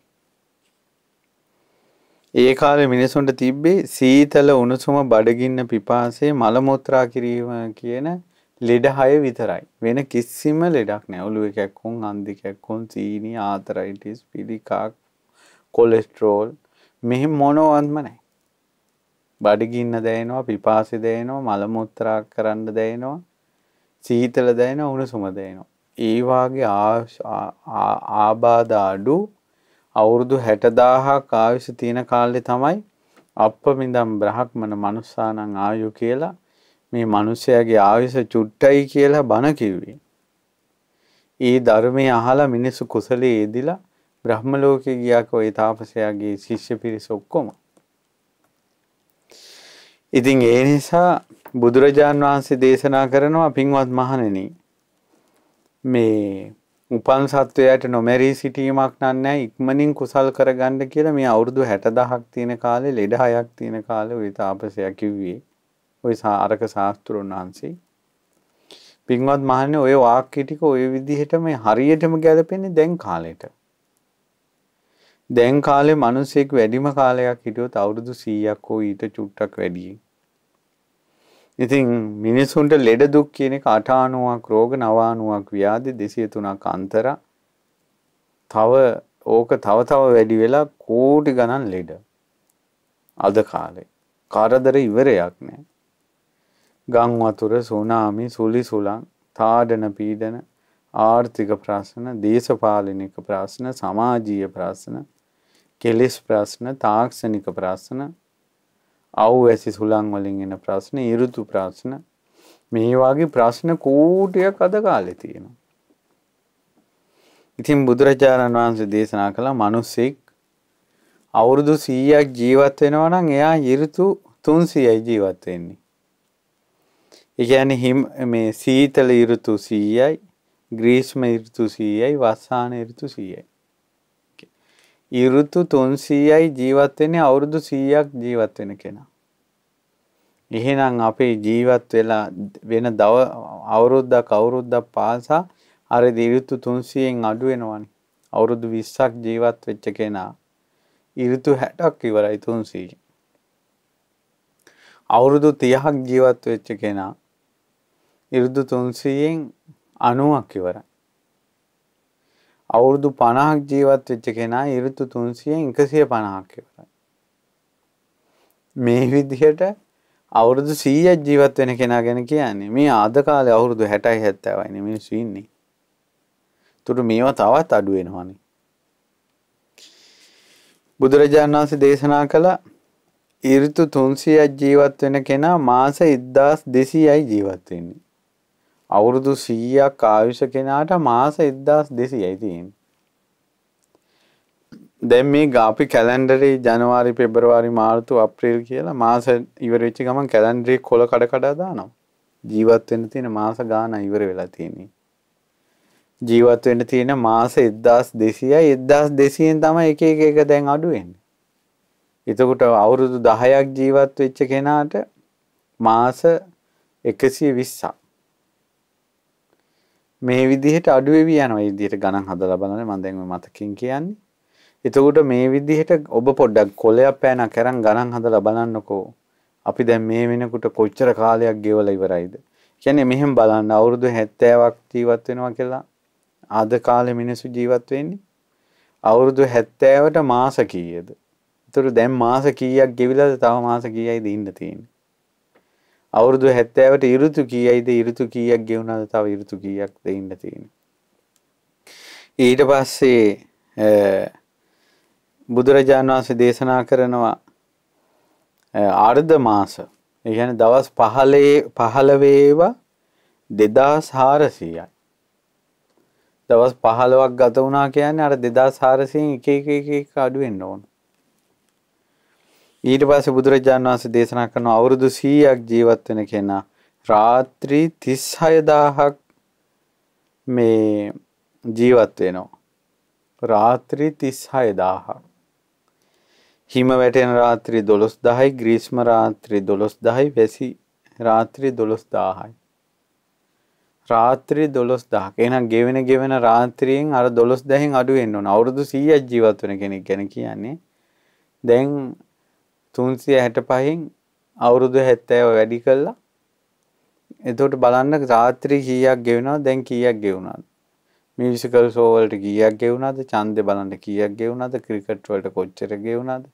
ඒ කාලේ මිනිසුන්ට තිබ්බේ සීතල උණුසුම බඩගින්න පිපාසය මල මුත්‍රා කිරීම කියන ලෙඩ හය විතරයි. වෙන කිසිම ලෙඩක් නෑ. ඔළුවේ කැක්කුම්, අන්දි කැක්කුම්, සීනි, ආතරයිටිස්, පිළිකා, කොලෙස්ටරෝල් මෙහි මොනවත්ම නැහැ. බඩගින්න දැනෙනවා, පිපාසය දැනෙනවා, මල මුත්‍රා කරන්න දැනෙනවා, සීතල දැනෙනවා, උණුසුම දැනෙනවා. ඒ වාගේ ආබාධ අඩු අවුරුදු 60000ක් ආයුෂ තියෙන කාලේ තමයි අප්පමිදම් බ්‍රහ්මන මනුස්සානම් ආයු කියලා මේ මිනිසයාගේ ආයුෂ චුට්ටයි කියලා බණ කිව්වේ. ඒ ධර්මයේ අහලා මිනිස්සු කුසලයේ යෙදිලා බ්‍රහ්ම ලෝකේ ගියා කෝ ඒ තාපසයාගේ ශිෂ්‍ය පිරිස ඔක්කොම. ඉතින් ඒ නිසා බුදුරජාන් වහන්සේ දේශනා කරනවා පින්වත් මහණෙනි මේ උපන් සත්වයට නොමැරී සිටීමක් නන්නෑ ඉක්මනින් කුසල් කරගන්න කියලා මේ අවුරුදු හැටදහක් තියෙන කාලේ ලෙඩ හයක් තියෙන කාලේ ওই තාපසයා කිව්වේ ওই අරක ශාස්ත්‍රෝන් වහන්සේ පින්වත් මහන්නේ ඔය වාක්‍ය ටික ඔය විදිහට මේ හරියටම ගැලපෙන්නේ දැන් කාලෙට. දැන් කාලේ මිනිස්සෙක් වැඩිම කාලයක් හිටියොත් අවුරුදු 100ක් හෝ ඊට චුට්ටක් වැඩියි. ඉතින් මිනිසුන්ට ලෙඩ දුක් කියන එක 89ක් රෝග 99ක් ව්‍යාධි 203ක් අන්තර තව ඕක තව තව වැඩි වෙලා කෝටි ගණන් ලෙඩ අද කාලේ කරදර ඉවරයක් නෑ ගම් වතුර සුනාමි සුලි සුලං තාඩන පීඩන ආර්ථික ප්‍රශ්න දේශපාලනික ප්‍රශ්න සමාජීය ප්‍රශ්න කෙලෙස් ප්‍රශ්න තාක්ෂණික ප්‍රශ්න අව්වැසි සුළං වලින් එන ප්‍රශ්න ඉරුතු ප්‍රශ්න මේ වගේ ප්‍රශ්න කූටයක් අද කාලේ තියෙනවා. ඉතින් බුදුරජාණන් වහන්සේ දේශනා කළ මනුස්සෙක් අවුරුදු 100ක් ජීවත් වෙනවා නම් එයා ඍතු 300යි ජීවත් වෙන්නේ. ඒ කියන්නේ හිම මේ සීතල ඍතු 100යි, ග්‍රීෂ්ම ඍතු 100යි, වසාන ඍතු 100යි. ඉරුතු 300යි ජීවත් වෙන්නේ අවුරුදු 100ක් ජීවත් වෙන කෙනා. එහෙනම් අපේ ජීවත් වෙලා වෙන දව අවුරුද්දක් අවුරුද්දක් පාසා අර ඉරුතු 300න් අඩු වෙනවනේ. අවුරුදු 20ක් ජීවත් වෙච්ච කෙනා ඉරුතු 60ක් ඉවරයි 300. අවුරුදු 30ක් ජීවත් වෙච්ච කෙනා ඉරුදු 300න් 90ක් ඉවරයි. අවුරුදු 50ක් ජීවත් වෙච්ච කෙනා ඍතු 300න් 150ක් ඉවරයි. මේ විදිහට අවුරුදු 100ක් ජීවත් වෙන කෙනා ගැන කියන්නේ මේ අද කාලේ අවුරුදු 60යි 70යිනේ මිනිස්සු ඉන්නේ. ඒතර මේවා තවත් අඩු වෙනවනේ. බුදුරජාණන් වහන්සේ දේශනා කළ ඍතු 300ක් ජීවත් වෙන කෙනා මාස 1200යි ජීවත් වෙන්නේ. අවුරුදු 100ක් ආයුෂ කෙනාට මාස 1200යි තියෙන්නේ. දැන් මේ අපි කැලෙන්ඩරේ ජනවාරි පෙබරවාරි මාර්තු අප්‍රේල් කියලා මාස ඉවර වෙච්ච ගමන් කැලෙන්ඩරේ කොල කඩ කඩ දානවා. ජීවත් වෙන්න තියෙන මාස ගාන ඉවර වෙලා තියෙන්නේ. ජීවත් වෙන්න තියෙන මාස 1200යි 1200න් තමයි එක එක එක දැන් අඩු වෙන්නේ. එතකොට අවුරුදු 10ක් ජීවත් වෙච්ච කෙනාට මාස 120ක් මේ විදිහට අඩුවෙවි යන විදිහට ගණන් හදලා බලන්න මම දැන් මේ මතකින් කියන්නේ. එතකොට මේ විදිහට ඔබ පොඩ්ඩක් කොලයක් පෑනක් කරන් ගණන් හදලා බලන්නකෝ. අපි දැන් මේ වෙනකොට කොච්චර කාලයක් ගෙවලා ඉවරයිද? කියන්නේ මෙහෙම බලන්න අවුරුදු 70ක් ජීවත් වෙනවා කියලා අද කාලේ මිනිස්සු ජීවත් වෙන්නේ අවුරුදු 70ට මාස කීයද? ඒතර දැන් මාස කීයක් ගෙවිලාද තව මාස කීයයිද ඉන්න තියෙන්නේ? අවුරුදු 70ට ඉරුතු කීයයිද ඉරුතු කීයක් ගෙවුණාද තව ඉරුතු කීයක් ද ඉන්න තියෙන්නේ ඊට පස්සේ බුදුරජාණන් වහන්සේ දේශනා කරනවා අර්ධ මාස ඒ කියන්නේ දවස් 15 15 ඒවා 2400යි දවස් 15ක් ගත වුණා කියන්නේ අර 2400න් එක එක එක අඩු වෙන්න ඕනේ ඊට පස්සේ බුදුරජාණන් වහන්සේ දේශනා කරන අවුරුදු 100ක් ජීවත් වෙන කෙනා රාත්‍රී 36000ක් මේ ජීවත් වෙනවා. රාත්‍රී 36000ක්. හිම වැටෙන රාත්‍රී 12000යි, ග්‍රීෂ්ම රාත්‍රී 12000යි, වැසි රාත්‍රී 12000යි. රාත්‍රී 12000ක්. එහෙනම් ගෙවෙන ගෙවෙන රාත්‍රියෙන් අර 12000න් අඩු වෙන්න ඕන. අවුරුදු 100ක් ජීවත් වෙන කෙනෙක් ගැන කියන්නේ දැන් තුන්සිය හැට පහින් අවුරුදු හැත්තෑව වැඩි කල්ලා එතොට බලන්න රාත්‍රී කීයක් ගෙවුණා දැන් කීයක් ගෙවුණාද මියසිකල් සෝවලට කීයක් ගෙවුණාද ඡන්දේ බලන්න කීයක් ගෙවුණාද ක්‍රිකට් වලට කොච්චර ගෙවුණාද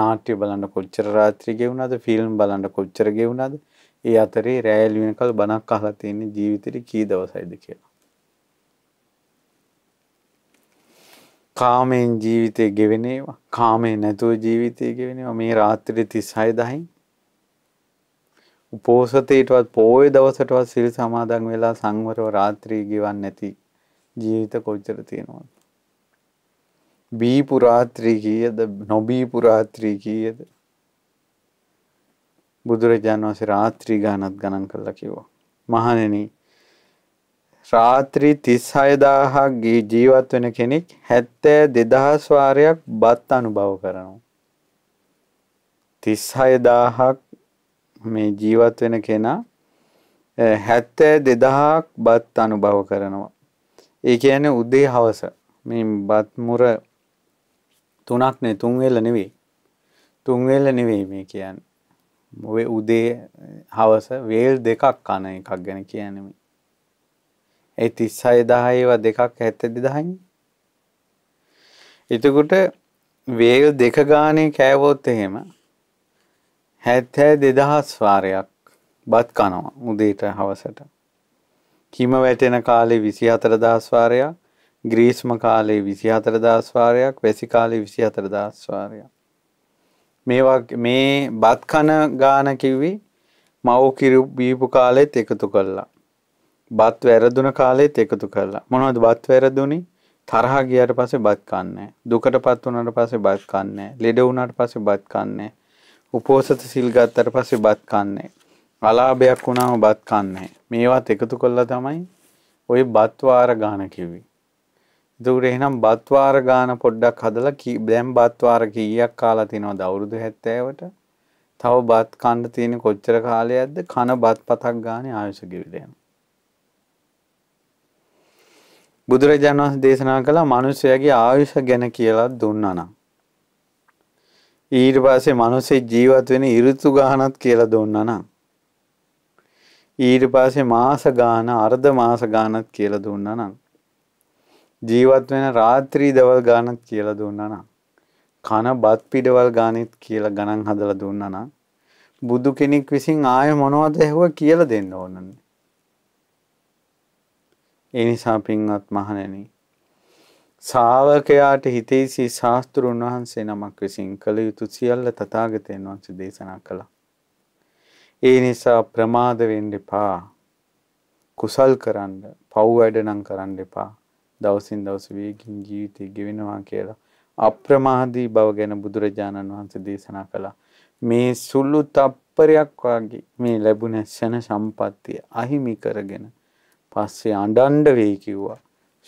නාට්‍ය බලන්න කොච්චර රාත්‍රී ගෙවුණාද ෆිල්ම් බලන්න කොච්චර ගෙවුණාද ඒ අතරේ රෑල් වෙනකල් බණක් අහලා තියෙන ජීවිතේ කී දවසයිද කියලා කාමයෙන් ජීවිතය ගෙවෙන ඒවා කාමය නැතුව ජීවිතය ගෙවෙනවා මේ රාත්‍රියේ 36 උපෝසතේටවත් පෝය දවසටවත් සිල් සමාදන් වෙලා සංවරව රාත්‍රී ගෙවන්නේ නැති ජීවිත කොච්චර තියෙනවද? බීපු රාත්‍රී කීයද? නොබීපු රාත්‍රී කීයද? බුදුරජාණන් වහන්සේ රාත්‍රී ගානක් ගණන් කළා කිව්වා. මහණෙනි රාත්‍රී 36000ක් ගිහි ජීවත් වෙන කෙනෙක් 72000 වාරයක් බත් අනුභව කරනවා. 36000ක් මේ ජීවත් වෙන කෙනා 72000ක් බත් අනුභව කරනවා. ඒ කියන්නේ උදේ හවස මේ බත් මුර තුනක් නේ තුන් වේල නෙවෙයි. තුන් වේල නෙවෙයි මේ කියන්නේ. උදේ හවස වේල් දෙකක් කන එකක් ගැන කියන්නේ. ඒ 36 10 ඒවා දෙකක් 72000යි. එතකොට වේල් දෙක ගානේ කෑවොත් එහෙම 72000 වාරයක් බත් කනවා උදේට හවසට. කිම වැටෙන කාලේ 24000 වාරයක්, ග්‍රීස්ම කාලේ 24000 වාරයක්, වැසි කාලේ 24000 වාරයක්. මේවා මේ බත් කන ගාන කිව්වේ මව් කිරි බීපු කාලෙත් එකතු කළා. බත් වැරදුන කාලෙත් එකතු කරලා. මොනවද බත් වැරදුනි? තරහ ගියාට පස්සේ බත් කන්නේ දුකටපත් වුණාට පස්සේ බත් කන්නේ ලෙඩ වුණාට පස්සේ බත් කන්නේ උපෝසත සිල් ගත්තට පස්සේ බත් කන්නේ අලාභයක් වුණාම බත් කන්නේ මේවත් එකතු කළා තමයි ওই බත් වාර ගාන කිව්වේ එතකොට එහෙනම් බත් වාර ගාන පොඩ්ඩක් හදලා දැන් බත් වාර කීයක් කාලා තිනවද අවුරුදු 70ට තව බත් කන්න තියෙන කොච්චර කාලයක්ද කන බත් පතක් ගානේ ආයුෂ ගෙවිලා යනවා බුදුරජාණන් වහන්සේ දේශනා කළා මිනිසයාගේ ආයුෂ ගැන කියලා දුන්නා ඊට පස්සේ මිනිස්සේ ජීවත් වෙන ඍතු ගානක් කියලා දුන්නා ඊට පස්සේ මාස ගාන අර්ධ මාස ගානක් කියලා දුන්නා ජීවත් වෙන රාත්‍රී දවල් ගානක් කියලා දුන්නා කන බත් පිටවල් ගානෙත් කියලා ගණන් හදලා දුන්නා බුදු කෙනෙක් විසින් ආය මොනවද ඇහුව කියලා දෙන්න ඕනන්නේ ඒ නිසා පින්වත් මහණෙනි ශාවකයාට හිතේසි ශාස්තෘන් වහන්සේ නමක් විසින් කළ යුතු සියල්ල තථාගතයන් වහන්සේ දේශනා කළා. ඒ නිසා ප්‍රමාද වෙන්න එපා. කුසල් කරන්න, පව් වැඩ නම් කරන්න එපා. දවසින් දවස වේගින් ජීවිතය ගෙවෙනවා කියලා අප්‍රමාදී බව ගැන බුදුරජාණන් වහන්සේ දේශනා කළා. මේ සුළු තප්පරයක් වගේ මේ ලැබුණ සැන සම්පත්තිය අහිමි කරගෙන පස්සේ අඬන්ඩ වෙයි කිව්වා.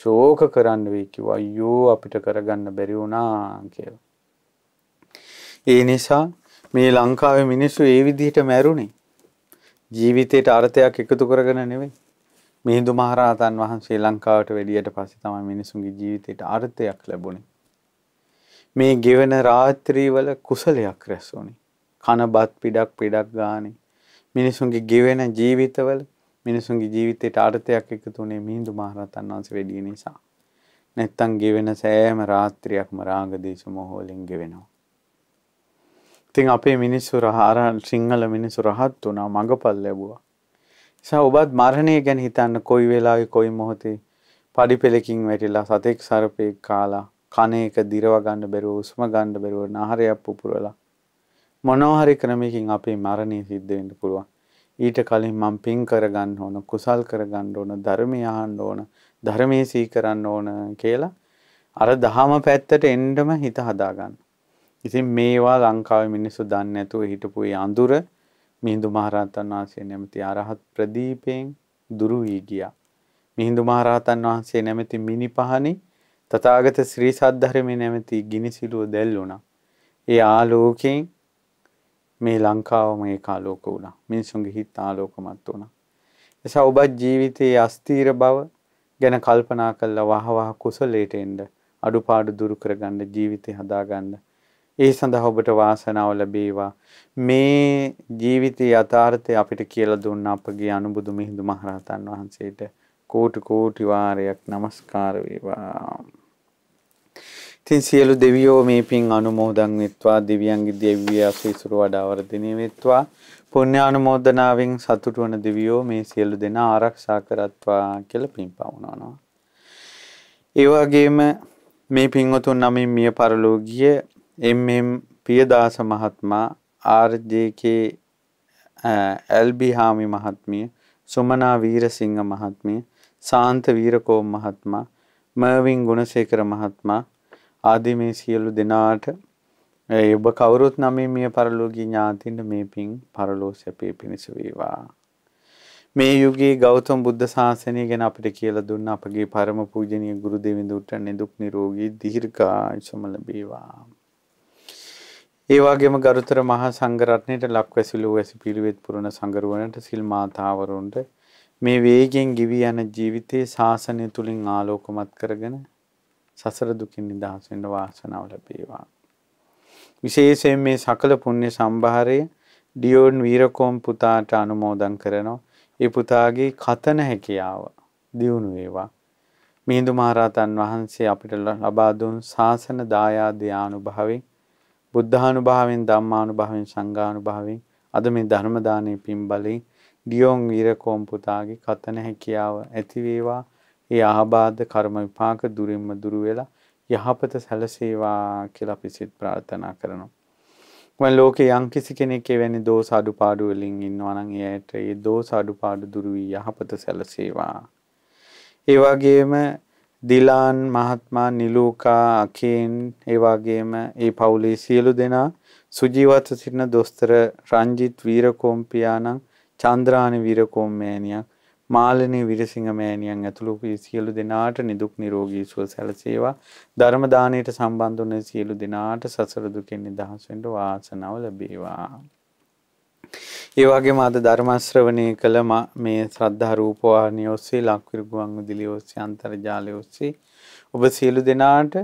ශෝක කරන්න වෙයි කිව්වා. අයියෝ අපිට කරගන්න බැරි වුණා කියලා. ඒ නිසා මේ ලංකාවේ මිනිස්සු ඒ විදිහට මැරුණේ. ජීවිතයට අර්ථයක් එකතු කරගෙන නෙවෙයි. මිහිඳු මහරහතන් වහන්සේ ලංකාවට වැඩියට පස්සේ තමයි මිනිසුන්ගේ ජීවිතයට අර්ථයක් ලැබුණේ. මේ ගෙවන රාත්‍රීවල කුසලයක් රැස් වුණේ. කන බත් පිටක් පිටක් ගානේ මිනිසුන්ගේ ගෙවෙන ජීවිතවල මිනිසුන්ගේ ජීවිතයට ආර්ථයක් එකතු වුණේ මිහිඳු මහරහතන් වහන්සේ වැඩිය නිසා. නැත්තම් ගෙවෙන සෑම රාත්‍රියක්ම රාග දේශ මොහ වලින් ගෙවෙනවා. ඉතින් අපේ මිනිස්සු රහාර සිංහල මිනිස්සු රහත් වුණා මඟපල් ලැබුවා. නිසා ඔබත් මරණය ගැන හිතන්න කොයි වෙලාවේ කොයි මොහොතේ පඩිපෙලකින් වැටිලා සතෙක් සර්පෙක් කාලා කන එක දිරව ගන්න බැරුව උස්ම ගන්න බැරුව නහරයක් පුපුරලා මොනවා හරි ක්‍රමයකින් අපේ මරණය සිද්ධ වෙන්න පුළුවන්. ඊට කලින් මම පින් කරගන්න ඕන කුසල් කරගන්න ඕන ධර්මය අහන්න ඕන ධර්මයේ සිහි කරන්න ඕන කියලා අර දහම පැත්තට එන්නම හිත හදාගන්න. ඉතින් මේවා ලංකාවේ මිනිස්සු දන්නේ නැතුව හිටපු ඒ අඳුර මිහිඳු මහරහතන් වහන්සේ නැමැති අරහත් ප්‍රදීපයෙන් දුරු වී ගියා. මිහිඳු මහරහතන් වහන්සේ නැමැති මිනි පහනේ තථාගත ශ්‍රී සද්ධර්මයේ නැමැති ගිනි සිලුව දැල් වුණා. ඒ ආලෝකයෙන් මේ ලංකාව මේ කාලෝක වුණා. මිනිසුන්ගේ හිත ආලෝකමත් වුණා. එසා ඔබත් ජීවිතයේ අස්තීර බව ගැන කල්පනා කළා වහවහ කුසලයට එන්න අඩුපාඩු දුරු කරගන්න ජීවිතය හදාගන්න. ඒ සඳහා ඔබට වාසනාව ලැබේවා. මේ ජීවිතයේ යථාර්ථය අපිට කියලා දුන්න අපගේ අනුබුදු මිහිඳු මහරහතන් වහන්සේට කෝටි කෝටි වාරයක් নমස්කාර වේවා. ඉතින් සියලු දෙවියෝ මේ පින් අනුමෝදන් වෙත්වා දෙවියන්ගේ දෙවිය අසීසුර වඩා වර්ධනය වෙත්වා පුණ්‍ය අනුමෝදනාවෙන් සතුටු වන දෙවියෝ මේ සියලු දෙනා ආරක්ෂා කරත්වා කියලා පින් පවනනවා. ඒ වගේම මේ පින්වතුන් නමින් මිය පරලෝ ගිය එම්.එම්. පියදාස මහත්මයා ආර්.ජේ.කේ එල්බිහාමි මහත්මිය සුමනා වීරසිංහ මහත්මිය සාන්ත වීරකෝම් මහත්මයා මර්වින් ගුණසේකර මහත්මයා ආදී මේ සියලු දෙනාට ඒ ඔබ කවුරුත් නම් මිය පරලෝකී ඥාතින්ට මේ පිං පරලෝ සැපේ පිණිස වේවා. මේ යුගයේ ගෞතම බුද්ධ ශාසනය ගැන අපිට කියලා දුන්න අපගේ පරම පූජනීය ගුරු දෙවිඳුන්ට නිදුක් නිරෝගී දීර්ඝායුෂම ලැබේවා. ඒ වගේම ගරුතර මහා සංඝ රත්නයට ලක්වැසිලු වැසි පිළිවෙත් පුරන සංගරුවනට සිල් මාතාවරුන්ට මේ වේගෙන් ගිවි යන ජීවිතේ ශාසනය තුලින් ආලෝකමත් කරගෙන සසර දුකින් නිදහස් වෙන්න වාසනාව ලැබේවා. විශේෂයෙන් මේ සකල පුණ්‍ය සම්භාරය ඩියෝන් වීරකෝම් පුතාට අනුමෝදන් කරනවා. ඒ පුතාගේ කතන හැකියාව දියුණු වේවා. මිහිඳු මහරහතන් වහන්සේ අපිට ලබා දුන් ශාසන දායාදේ අනුභවෙන් බුද්ධානුභවෙන් ධම්මානුභවෙන් සංඝානුභවෙන් අද මේ ධර්ම දානයේ පින් බලෙන් ඩියෝන් වීරකෝම් පුතාගේ කතන හැකියාව ඇති වේවා. ඒ ආබාධ කර්ම විපාක දුරින්ම දුර වෙලා යහපත සැලසේවා කියලා අපි සිත ප්‍රාර්ථනා කරනවා. මම ලෝකේ යම් කිසි කෙනෙක් එවැනි දෝෂ අඩුපාඩු වලින් ඉන්නවා නම් එයාට ඒ දෝෂ අඩුපාඩු දුරු වී යහපත සැලසේවා. ඒ වගේම දිලාන් මහත්මා නිලූකා අකේන් ඒ වගේම ඒ පවුලේ සියලු දෙනා සුජීවත්ව සිටින දොස්තර රංජිත් වීරකෝම් පියාණන් චන්ද්‍රානි වීරකෝම් මෑණියක් මාලනී විරසිංහ මෑණියන් ඇතුළු සියලු දෙනාට නිදුක් නිරෝගී සුව සැලසේවා. ධර්ම දාණයට සම්බන්ධ වන සියලු දෙනාට සසර දුකෙන් නිදහස් වෙන්න වාසනාව ලැබේවා. ඒ වගේම අද ධර්ම ශ්‍රවණය කළ මේ ශ්‍රද්ධා රූපවාහිනිය ඔස්සේ ලක්විරු ගුවන් විදුලිය ඔස්සේ අන්තර්ජාලය ඔස්සේ ඔබ සියලු දෙනාට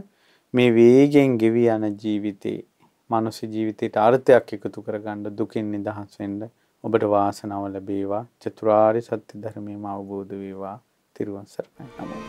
මේ වේගෙන් ගෙවි යන ජීවිතේ මානව ජීවිතයට අර්ථයක් එකතු කරගන්න දුකින් නිදහස් වෙන්න ඔබට වාසනාව ලැබේවා චතුරාර්ය සත්‍ය ධර්මයම අවබෝධ වේවා. තිරුවන් සරණයි. නමෝ